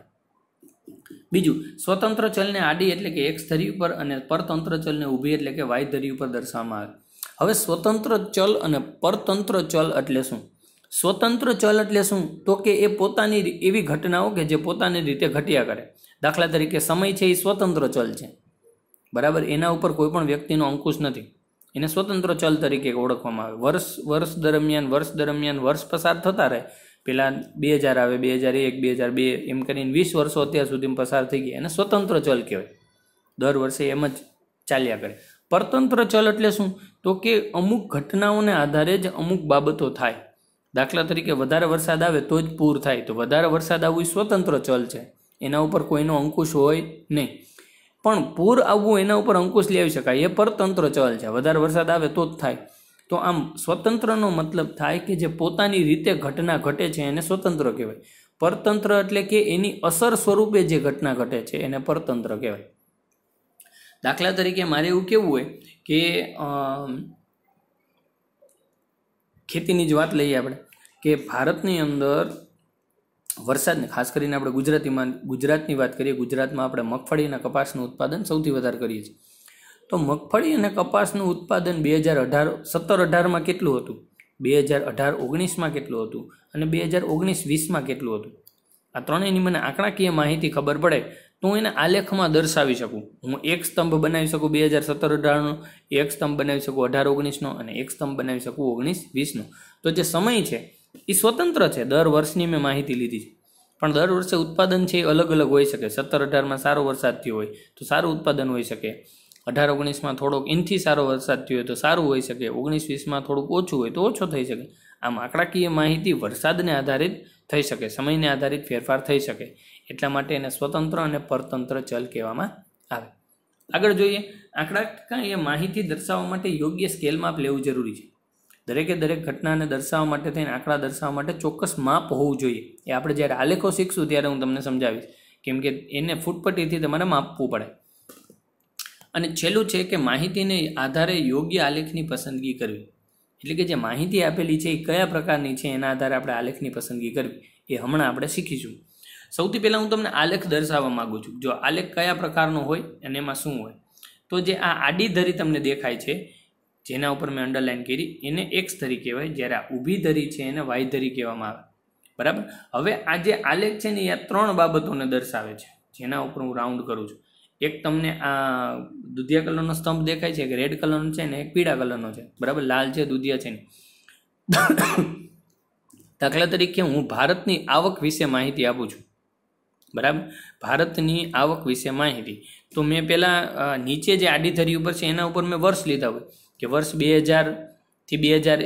બીજું સ્વતંત્ર ચલને આડી એટલે કે એક સ્તરી ઉપર અને પરતંત્ર ચલને ઊભી એટલે કે વાય ધરી ઉપર દર્શાવવામાં આવે હવે સ્વતંત્ર ચલ અને પરતંત્ર ચલ એટલે શું સ્વતંત્ર ચલ એટલે શું તો કે એ પોતાની એવી ઘટનાઓ કે જે પોતાની રીતે ઘટ્યા કરે દાખલા તરીકે સમય છે એ સ્વતંત્ર ચલ છે બરાબર એના ઉપર કોઈ પણ વ્યક્તિનો અંકુશ નથી એને સ્વતંત્ર ચલ તરીકે ઓળખવામાં આવે વર્ષ વર્ષ દરમિયાન વર્ષ દરમિયાન વર્ષ પસાર થતા રહે પહેલાં બે હજાર આવે બે હજાર એક બે હજાર બે એમ કરીને વીસ વર્ષો અત્યાર સુધી પસાર થઈ ગયા એને સ્વતંત્ર ચલ કહેવાય દર વર્ષે એમ જ ચાલ્યા કરે પરતંત્ર ચલ એટલે શું તો કે અમુક ઘટનાઓને આધારે જ અમુક બાબતો થાય દાખલા તરીકે વધારે વરસાદ આવે તો જ પૂર થાય તો વધારે વરસાદ આવવું એ સ્વતંત્ર ચલ છે એના ઉપર કોઈનો અંકુશ હોય નહીં પણ પૂર આવવું એના ઉપર અંકુશ લેવી શકાય એ પરતંત્ર ચલ છે વધારે વરસાદ આવે તો જ થાય તો આમ સ્વતંત્રનો મતલબ થાય કે જે પોતાની રીતે ઘટના ઘટે છે એને સ્વતંત્ર કહેવાય પરતંત્ર એટલે કે એની અસર સ્વરૂપે જે ઘટના ઘટે છે એને પરતંત્ર કહેવાય દાખલા તરીકે મારે એવું કેવું હોય કે ખેતીની જ વાત લઈએ આપણે કે ભારતની અંદર વરસાદને ખાસ કરીને આપણે ગુજરાતીમાં ગુજરાતની વાત કરીએ ગુજરાતમાં આપણે મગફળી અને કપાસનું ઉત્પાદન સૌથી વધારે કરીએ છીએ તો મગફળી અને કપાસનું ઉત્પાદન બે હજાર અઢાર સત્તર અઢારમાં કેટલું હતું બે હજાર અઢાર ઓગણીસમાં કેટલું હતું અને બે હજાર ઓગણીસ વીસમાં કેટલું હતું આ ત્રણેયની મને આંકડાકીય માહિતી ખબર પડે તો હું એને આલેખમાં દર્શાવી શકું હું એક સ્તંભ બનાવી શકું બે હજાર સત્તર અઢારનો એક સ્તંભ બનાવી શકું અઢાર ઓગણીસનો અને એક સ્તંભ બનાવી શકું ઓગણીસ વીસનો તો જે સમય છે એ સ્વતંત્ર છે દર વર્ષની મેં માહિતી લીધી છે પણ દર વર્ષે ઉત્પાદન છે એ અલગ અલગ હોઈ શકે સત્તર અઢારમાં સારો વરસાદ થયો હોય તો સારું ઉત્પાદન હોઈ શકે અઢાર ઓગણીસમાં થોડોક એનથી સારો વરસાદ થયો હોય તો સારું હોઈ શકે ઓગણીસ વીસમાં થોડુંક ઓછું હોય તો ઓછો થઈ શકે આમ આંકડાકીય માહિતી વરસાદને આધારિત થઈ શકે સમયને આધારિત ફેરફાર થઈ શકે એટલા માટે એને સ્વતંત્ર અને પરતંત્ર ચલ કહેવામાં આવે આગળ જોઈએ આંકડા કાંઈ એ માહિતી દર્શાવવા માટે યોગ્ય સ્કેલ માપ લેવું જરૂરી છે દરેકે દરેક ઘટનાને દર્શાવવા માટે થઈને આંકડા દર્શાવવા માટે ચોક્કસ માપ હોવું જોઈએ એ આપણે જ્યારે આલેખો શીખશું ત્યારે હું તમને સમજાવીશ કેમ કે એને ફૂટપટ્ટીથી તમારે માપવું પડે અને છેલ્લું છે કે માહિતીને આધારે યોગ્ય આલેખની પસંદગી કરવી એટલે કે જે માહિતી આપેલી છે એ કયા પ્રકારની છે એના આધારે આપણે આલેખની પસંદગી કરવી એ હમણાં આપણે શીખીશું સૌથી પહેલાં હું તમને આલેખ દર્શાવવા માગું છું જો આલેખ કયા પ્રકારનો હોય અને એમાં શું હોય તો જે આ આડી ધરી તમને દેખાય છે જેના ઉપર મેં અંડરલાઇન કરી એને એક્સ ધરી કહેવાય જ્યારે આ ઊભી ધરી છે એને વાય ધરી કહેવામાં આવે બરાબર હવે આ જે આલેખ છે ને એ ત્રણ બાબતોને દર્શાવે છે જેના ઉપર હું રાઉન્ડ કરું છું એક તમને આ દુધિયા કલરનો સ્તંભ દેખાય છે એક રેડ કલરનો છે ને એક પીળા કલરનો છે બરાબર લાલ છે દુધિયા છે ને દાખલા તરીકે હું ભારતની આવક વિશે માહિતી આપું છું બરાબર ભારતની આવક વિશે માહિતી તો મેં પહેલાં નીચે જે આડીધરી ઉપર છે એના ઉપર મેં વર્ષ લીધા હોય કે વર્ષ બે હજારથી બે હજાર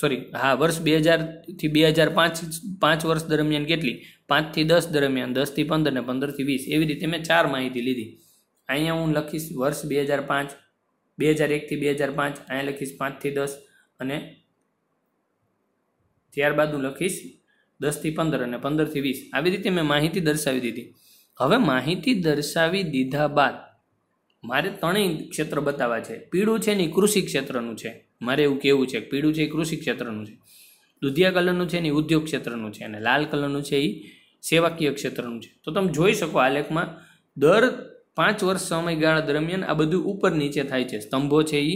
સોરી હા વર્ષ બે હજારથી બે હજાર પાંચ પાંચ વર્ષ દરમિયાન કેટલી પાંચથી દસ દરમિયાન દસથી પંદર ને પંદરથી વીસ એવી રીતે મેં ચાર માહિતી લીધી અહીંયા હું લખીશ વર્ષ બે હજાર પાંચ બે હજાર એકથી બે હજાર પાંચ અહીંયા લખીશ પાંચથી દસ અને ત્યારબાદ હું લખીશ દસથી પંદર અને પંદરથી વીસ આવી રીતે મેં માહિતી દર્શાવી દીધી હવે માહિતી દર્શાવી દીધા બાદ મારે ત્રણેય ક્ષેત્ર બતાવવા છે પીળું છે ને કૃષિ ક્ષેત્રનું છે મારે એવું કહેવું છે પીળું છે એ કૃષિ ક્ષેત્રનું છે દુધિયા કલરનું છે ને ઉદ્યોગ ક્ષેત્રનું છે અને લાલ કલરનું છે એ સેવાકીય ક્ષેત્રનું છે તો તમે જોઈ શકો આ લેખમાં દર પાંચ વર્ષ સમયગાળા દરમિયાન આ બધું ઉપર નીચે થાય છે સ્તંભો છે એ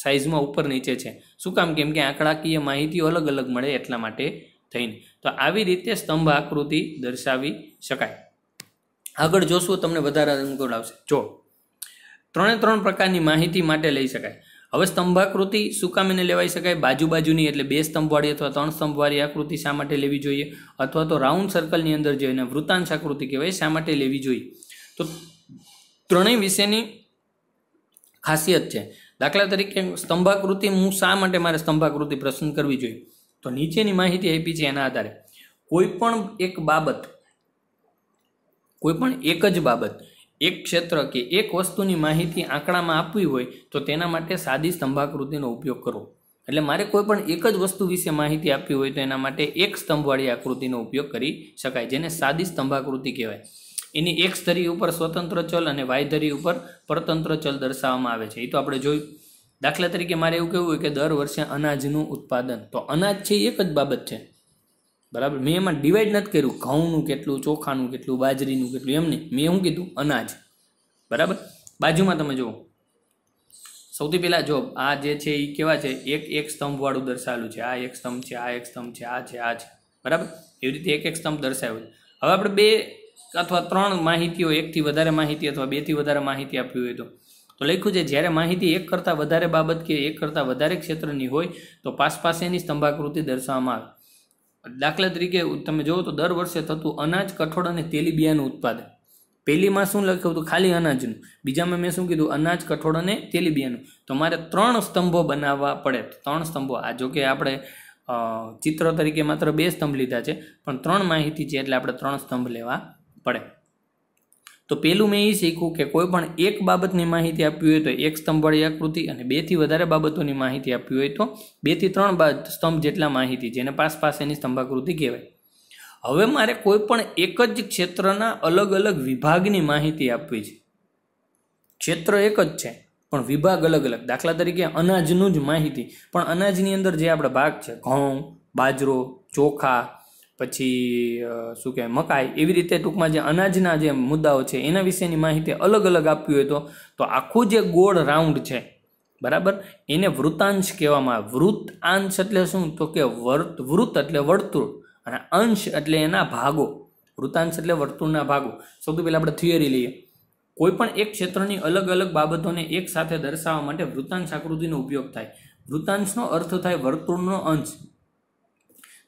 સાઇઝમાં ઉપર નીચે છે શું કામ કેમ કે આંકડાકીય માહિતી અલગ અલગ મળે એટલા માટે થઈને તો આવી રીતે સ્તંભ આકૃતિ દર્શાવી શકાય આગળ જોશું તમને વધારે અનુકૂળ આવશે જો ત્રણે ત્રણ પ્રકારની માહિતી માટે લઈ શકાય હવે સ્તંભાકૃતિ શું કામ લેવાઈ શકાય બાજુ બાજુની એટલે બે સ્તંભવાળી અથવા ત્રણ સ્તંભવાળી આકૃતિ શા માટે લેવી જોઈએ અથવા તો રાઉન્ડ સર્કલની અંદર જોઈએ એને વૃત્તાંશ આકૃતિ કહેવાય શા માટે લેવી જોઈએ તો ત્રણેય વિશેની ખાસિયત છે દાખલા તરીકે સ્તંભાકૃતિ હું શા માટે મારે સ્તંભાકૃતિ પસંદ કરવી જોઈએ તો નીચેની માહિતી આપી છે એના આધારે કોઈ પણ એક બાબત કોઈ પણ એક જ બાબત એક ક્ષેત્ર કે એક વસ્તુની માહિતી આંકડામાં આપવી હોય તો તેના માટે સાદી સ્તંભાકૃતિનો ઉપયોગ કરો એટલે મારે કોઈ પણ એક જ વસ્તુ વિશે માહિતી આપવી હોય તો એના માટે એક સ્તંભવાળી આકૃતિનો ઉપયોગ કરી શકાય જેને સાદી સ્તંભાકૃતિ કહેવાય એની એક સ્તરી ઉપર સ્વતંત્ર ચલ અને વાયધરી ઉપર પરતંત્ર ચલ દર્શાવવામાં આવે છે એ તો આપણે જોયું દાખલા તરીકે મારે એવું કહેવું હોય કે દર વર્ષે અનાજનું ઉત્પાદન તો અનાજ છે એક જ બાબત છે બરાબર મેં એમાં ડિવાઈડ નથી કર્યું ઘઉંનું કેટલું ચોખાનું કેટલું બાજરીનું કેટલું એમ નહીં મેં શું કીધું અનાજ બરાબર બાજુમાં તમે જુઓ સૌથી પહેલાં જો આ જે છે એ કેવા છે એક એક સ્તંભવાળું દર્શાવેલું છે આ એક સ્તંભ છે આ એક સ્તંભ છે આ છે આ છે બરાબર એવી રીતે એક એક સ્તંભ દર્શાવ્યું છે હવે આપણે બે અથવા ત્રણ માહિતીઓ એકથી વધારે માહિતી અથવા બેથી વધારે માહિતી આપવી હોય તો તો લખ્યું છે જ્યારે માહિતી એક કરતાં વધારે બાબત કે એક કરતાં વધારે ક્ષેત્રની હોય તો પાસપાસેની સ્તંભાકૃતિ દર્શાવવામાં આવે દાખલા તરીકે તમે જુઓ તો દર વર્ષે થતું અનાજ કઠોળ અને તેલીબિયાનું ઉત્પાદન પહેલીમાં શું લખ્યું હતું ખાલી અનાજનું બીજામાં મેં શું કીધું અનાજ કઠોળ અને તેલીબિયાનું તો મારે ત્રણ સ્તંભો બનાવવા પડે ત્રણ સ્તંભો આ જો કે આપણે ચિત્ર તરીકે માત્ર બે સ્તંભ લીધા છે પણ ત્રણ માહિતી છે એટલે આપણે ત્રણ સ્તંભ લેવા પડે તો પહેલું મેં એ શીખ્યું કે કોઈ પણ એક બાબતની માહિતી આપવી હોય તો એક સ્તંભવાળી આકૃતિ અને બેથી વધારે બાબતોની માહિતી આપવી હોય તો બેથી ત્રણ સ્તંભ જેટલા માહિતી જેને પાસ પાસેની સ્તંભાકૃતિ કહેવાય હવે મારે કોઈ પણ એક જ ક્ષેત્રના અલગ અલગ વિભાગની માહિતી આપવી છે ક્ષેત્ર એક જ છે પણ વિભાગ અલગ અલગ દાખલા તરીકે અનાજનું જ માહિતી પણ અનાજની અંદર જે આપણે ભાગ છે ઘઉં બાજરો ચોખા પછી શું કહેવાય મકાઈ એવી રીતે ટૂંકમાં જે અનાજના જે મુદ્દાઓ છે એના વિશેની માહિતી અલગ અલગ આપવી હોય તો તો આખું જે ગોળ રાઉન્ડ છે બરાબર એને વૃતાંશ કહેવામાં આવે વૃત્તાંશ એટલે શું તો કે વર્ત વૃત એટલે વર્તુળ અને અંશ એટલે એના ભાગો વૃતાંશ એટલે વર્તુળના ભાગો સૌથી પહેલાં આપણે થિયરી લઈએ કોઈપણ એક ક્ષેત્રની અલગ અલગ બાબતોને એક સાથે દર્શાવવા માટે વૃતાંશ આકૃતિનો ઉપયોગ થાય વૃતાંશનો અર્થ થાય વર્તુળનો અંશ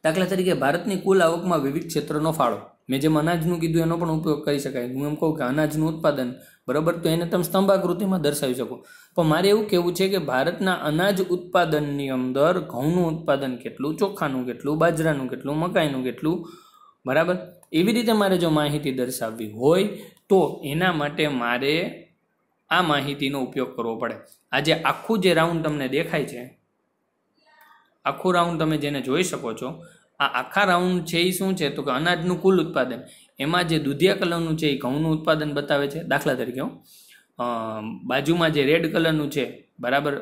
દાખલા તરીકે ભારતની કુલ આવકમાં વિવિધ ક્ષેત્રનો ફાળો મેં જેમ અનાજનું કીધું એનો પણ ઉપયોગ કરી શકાય હું એમ કહું કે અનાજનું ઉત્પાદન બરાબર તો એને તમે સ્તંભાકૃતિમાં દર્શાવી શકો પણ મારે એવું કહેવું છે કે ભારતના અનાજ ઉત્પાદનની અંદર ઘઉંનું ઉત્પાદન કેટલું ચોખાનું કેટલું બાજરાનું કેટલું મકાઈનું કેટલું બરાબર એવી રીતે મારે જો માહિતી દર્શાવવી હોય તો એના માટે મારે આ માહિતીનો ઉપયોગ કરવો પડે આજે આખું જે રાઉન્ડ તમને દેખાય છે આખો રાઉન્ડ તમે જેને જોઈ શકો છો આ આખા રાઉન્ડ છે એ શું છે તો કે અનાજનું કુલ ઉત્પાદન એમાં જે દુધિયા કલરનું છે એ ઘઉંનું ઉત્પાદન બતાવે છે દાખલા તરીકે હું બાજુમાં જે રેડ કલરનું છે બરાબર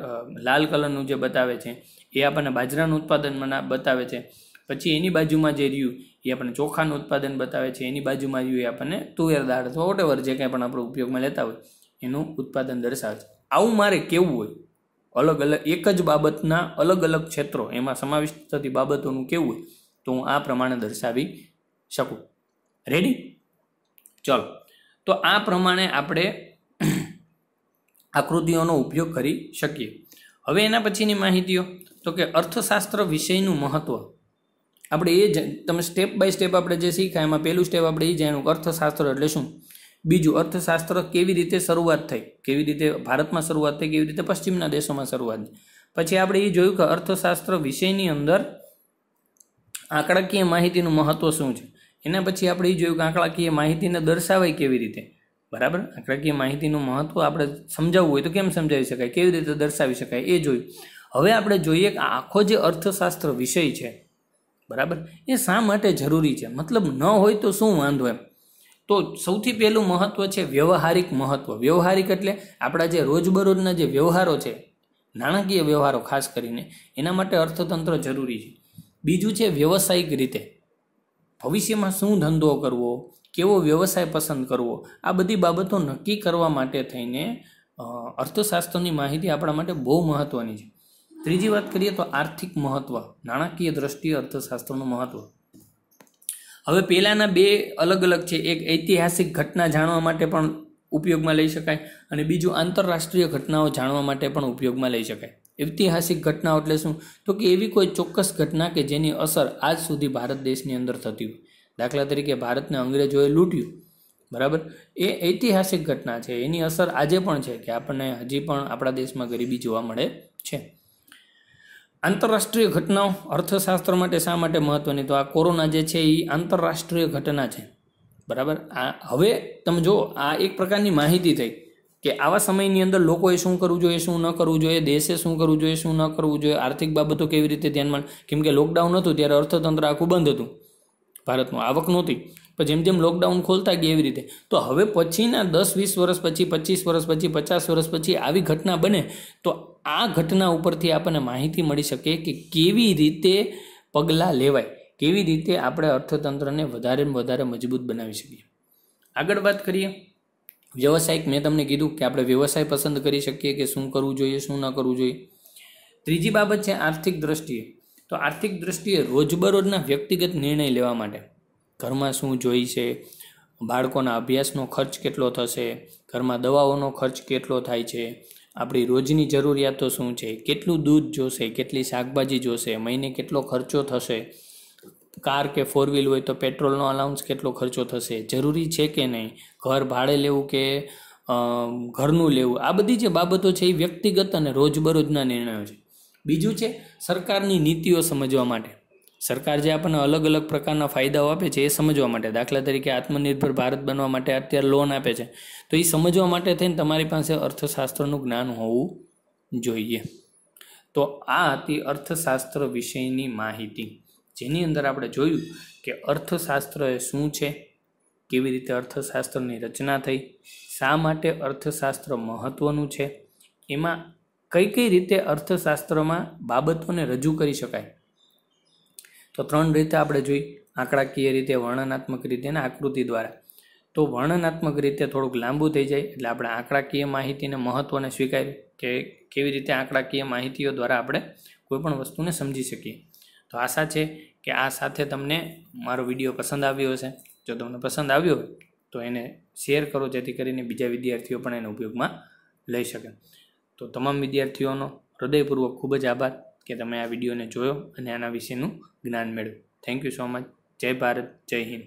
લાલ કલરનું જે બતાવે છે એ આપણને બાજરાનું ઉત્પાદન બતાવે છે પછી એની બાજુમાં જે રહ્યું એ આપણને ચોખાનું ઉત્પાદન બતાવે છે એની બાજુમાં રહ્યું એ આપણને તુવેર દાળ અથવા વોટેવર જે કંઈ પણ આપણે ઉપયોગમાં લેતા હોય એનું ઉત્પાદન દર્શાવે છે આવું મારે કેવું હોય અલગ અલગ એક જ બાબતના અલગ અલગ ક્ષેત્રો એમાં સમાવિષ્ટ થતી બાબતોનું કેવું હોય તો હું આ પ્રમાણે દર્શાવી શકું રેડી ચલો તો આ પ્રમાણે આપણે આકૃતિઓનો ઉપયોગ કરી શકીએ હવે એના પછીની માહિતીઓ તો કે અર્થશાસ્ત્ર વિષયનું મહત્ત્વ આપણે એ જ તમે સ્ટેપ બાય સ્ટેપ આપણે જે શીખ્યા એમાં પહેલું સ્ટેપ આપણે એ જાણ્યું અર્થશાસ્ત્ર એટલે શું બીજું અર્થશાસ્ત્ર કેવી રીતે શરૂઆત થઈ કેવી રીતે ભારતમાં શરૂઆત થઈ કેવી રીતે પશ્ચિમના દેશોમાં શરૂઆત પછી આપણે એ જોયું કે અર્થશાસ્ત્ર વિષયની અંદર આંકડાકીય માહિતીનું મહત્ત્વ શું છે એના પછી આપણે એ જોયું કે આંકડાકીય માહિતીને દર્શાવાય કેવી રીતે બરાબર આંકડાકીય માહિતીનું મહત્ત્વ આપણે સમજાવવું હોય તો કેમ સમજાવી શકાય કેવી રીતે દર્શાવી શકાય એ જોયું હવે આપણે જોઈએ કે આખો જે અર્થશાસ્ત્ર વિષય છે બરાબર એ શા માટે જરૂરી છે મતલબ ન હોય તો શું વાંધો એમ તો સૌથી પહેલું મહત્ત્વ છે વ્યવહારિક મહત્ત્વ વ્યવહારિક એટલે આપણા જે રોજબરોજના જે વ્યવહારો છે નાણાકીય વ્યવહારો ખાસ કરીને એના માટે અર્થતંત્ર જરૂરી છે બીજું છે વ્યવસાયિક રીતે ભવિષ્યમાં શું ધંધો કરવો કેવો વ્યવસાય પસંદ કરવો આ બધી બાબતો નક્કી કરવા માટે થઈને અર્થશાસ્ત્રની માહિતી આપણા માટે બહુ મહત્ત્વની છે ત્રીજી વાત કરીએ તો આર્થિક મહત્વ નાણાકીય દ્રષ્ટિએ અર્થશાસ્ત્રનું મહત્ત્વ હવે પહેલાંના બે અલગ અલગ છે એક ઐતિહાસિક ઘટના જાણવા માટે પણ ઉપયોગમાં લઈ શકાય અને બીજું આંતરરાષ્ટ્રીય ઘટનાઓ જાણવા માટે પણ ઉપયોગમાં લઈ શકાય ઐતિહાસિક ઘટનાઓ એટલે શું તો કે એવી કોઈ ચોક્કસ ઘટના કે જેની અસર આજ સુધી ભારત દેશની અંદર થતી હોય દાખલા તરીકે ભારતને અંગ્રેજોએ લૂંટ્યું બરાબર એ ઐતિહાસિક ઘટના છે એની અસર આજે પણ છે કે આપણને હજી પણ આપણા દેશમાં ગરીબી જોવા મળે છે આંતરરાષ્ટ્રીય ઘટનાઓ અર્થશાસ્ત્ર માટે શા માટે મહત્ત્વની તો આ કોરોના જે છે એ આંતરરાષ્ટ્રીય ઘટના છે બરાબર આ હવે તમે જો આ એક પ્રકારની માહિતી થઈ કે આવા સમયની અંદર લોકોએ શું કરવું જોઈએ શું ન કરવું જોઈએ દેશે શું કરવું જોઈએ શું ન કરવું જોઈએ આર્થિક બાબતો કેવી રીતે ધ્યાનમાં કેમ કે લોકડાઉન હતું ત્યારે અર્થતંત્ર આખું બંધ હતું ભારતમાં આવક નહોતી પણ જેમ જેમ લોકડાઉન ખોલતા ગયા એવી રીતે તો હવે પછીના દસ વીસ વર્ષ પછી પચીસ વર્ષ પછી પચાસ વર્ષ પછી આવી ઘટના બને તો આ ઘટના ઉપરથી આપણને માહિતી મળી શકે કે કેવી રીતે પગલાં લેવાય કેવી રીતે આપણે અર્થતંત્રને વધારે ને વધારે મજબૂત બનાવી શકીએ આગળ વાત કરીએ વ્યવસાયિક મેં તમને કીધું કે આપણે વ્યવસાય પસંદ કરી શકીએ કે શું કરવું જોઈએ શું ન કરવું જોઈએ ત્રીજી બાબત છે આર્થિક દ્રષ્ટિએ તો આર્થિક દ્રષ્ટિએ રોજબરોજના વ્યક્તિગત નિર્ણય લેવા માટે ઘરમાં શું જોઈ છે બાળકોના અભ્યાસનો ખર્ચ કેટલો થશે ઘરમાં દવાઓનો ખર્ચ કેટલો થાય છે આપણી રોજની જરૂરિયાતો શું છે કેટલું દૂધ જોશે કેટલી શાકભાજી જોશે મહિને કેટલો ખર્ચો થશે કાર કે ફોર વ્હીલ હોય તો પેટ્રોલનો અલાઉન્સ કેટલો ખર્ચો થશે જરૂરી છે કે નહીં ઘર ભાડે લેવું કે ઘરનું લેવું આ બધી જે બાબતો છે એ વ્યક્તિગત અને રોજબરોજના નિર્ણયો છે બીજું છે સરકારની નીતિઓ સમજવા માટે સરકાર જે આપણને અલગ અલગ પ્રકારના ફાયદાઓ આપે છે એ સમજવા માટે દાખલા તરીકે આત્મનિર્ભર ભારત બનવા માટે અત્યારે લોન આપે છે તો એ સમજવા માટે થઈને તમારી પાસે અર્થશાસ્ત્રનું જ્ઞાન હોવું જોઈએ તો આ હતી અર્થશાસ્ત્ર વિષયની માહિતી જેની અંદર આપણે જોયું કે અર્થશાસ્ત્ર એ શું છે કેવી રીતે અર્થશાસ્ત્રની રચના થઈ શા માટે અર્થશાસ્ત્ર મહત્ત્વનું છે એમાં કઈ કઈ રીતે અર્થશાસ્ત્રમાં બાબતોને રજૂ કરી શકાય તો ત્રણ રીતે આપણે જોઈ આંકડાકીય રીતે વર્ણનાત્મક રીતે અને આકૃતિ દ્વારા તો વર્ણનાત્મક રીતે થોડુંક લાંબુ થઈ જાય એટલે આપણે આંકડાકીય માહિતીને મહત્ત્વને સ્વીકારી કે કેવી રીતે આંકડાકીય માહિતીઓ દ્વારા આપણે કોઈપણ વસ્તુને સમજી શકીએ તો આશા છે કે આ સાથે તમને મારો વિડીયો પસંદ આવ્યો હશે જો તમને પસંદ આવ્યો તો એને શેર કરો જેથી કરીને બીજા વિદ્યાર્થીઓ પણ એનો ઉપયોગમાં લઈ શકે તો તમામ વિદ્યાર્થીઓનો હૃદયપૂર્વક ખૂબ જ આભાર કે તમે આ વિડીયોને જોયો અને આના વિશેનું જ્ઞાન મેળવ્યું થેન્ક યુ સો મચ જય ભારત જય હિન્દ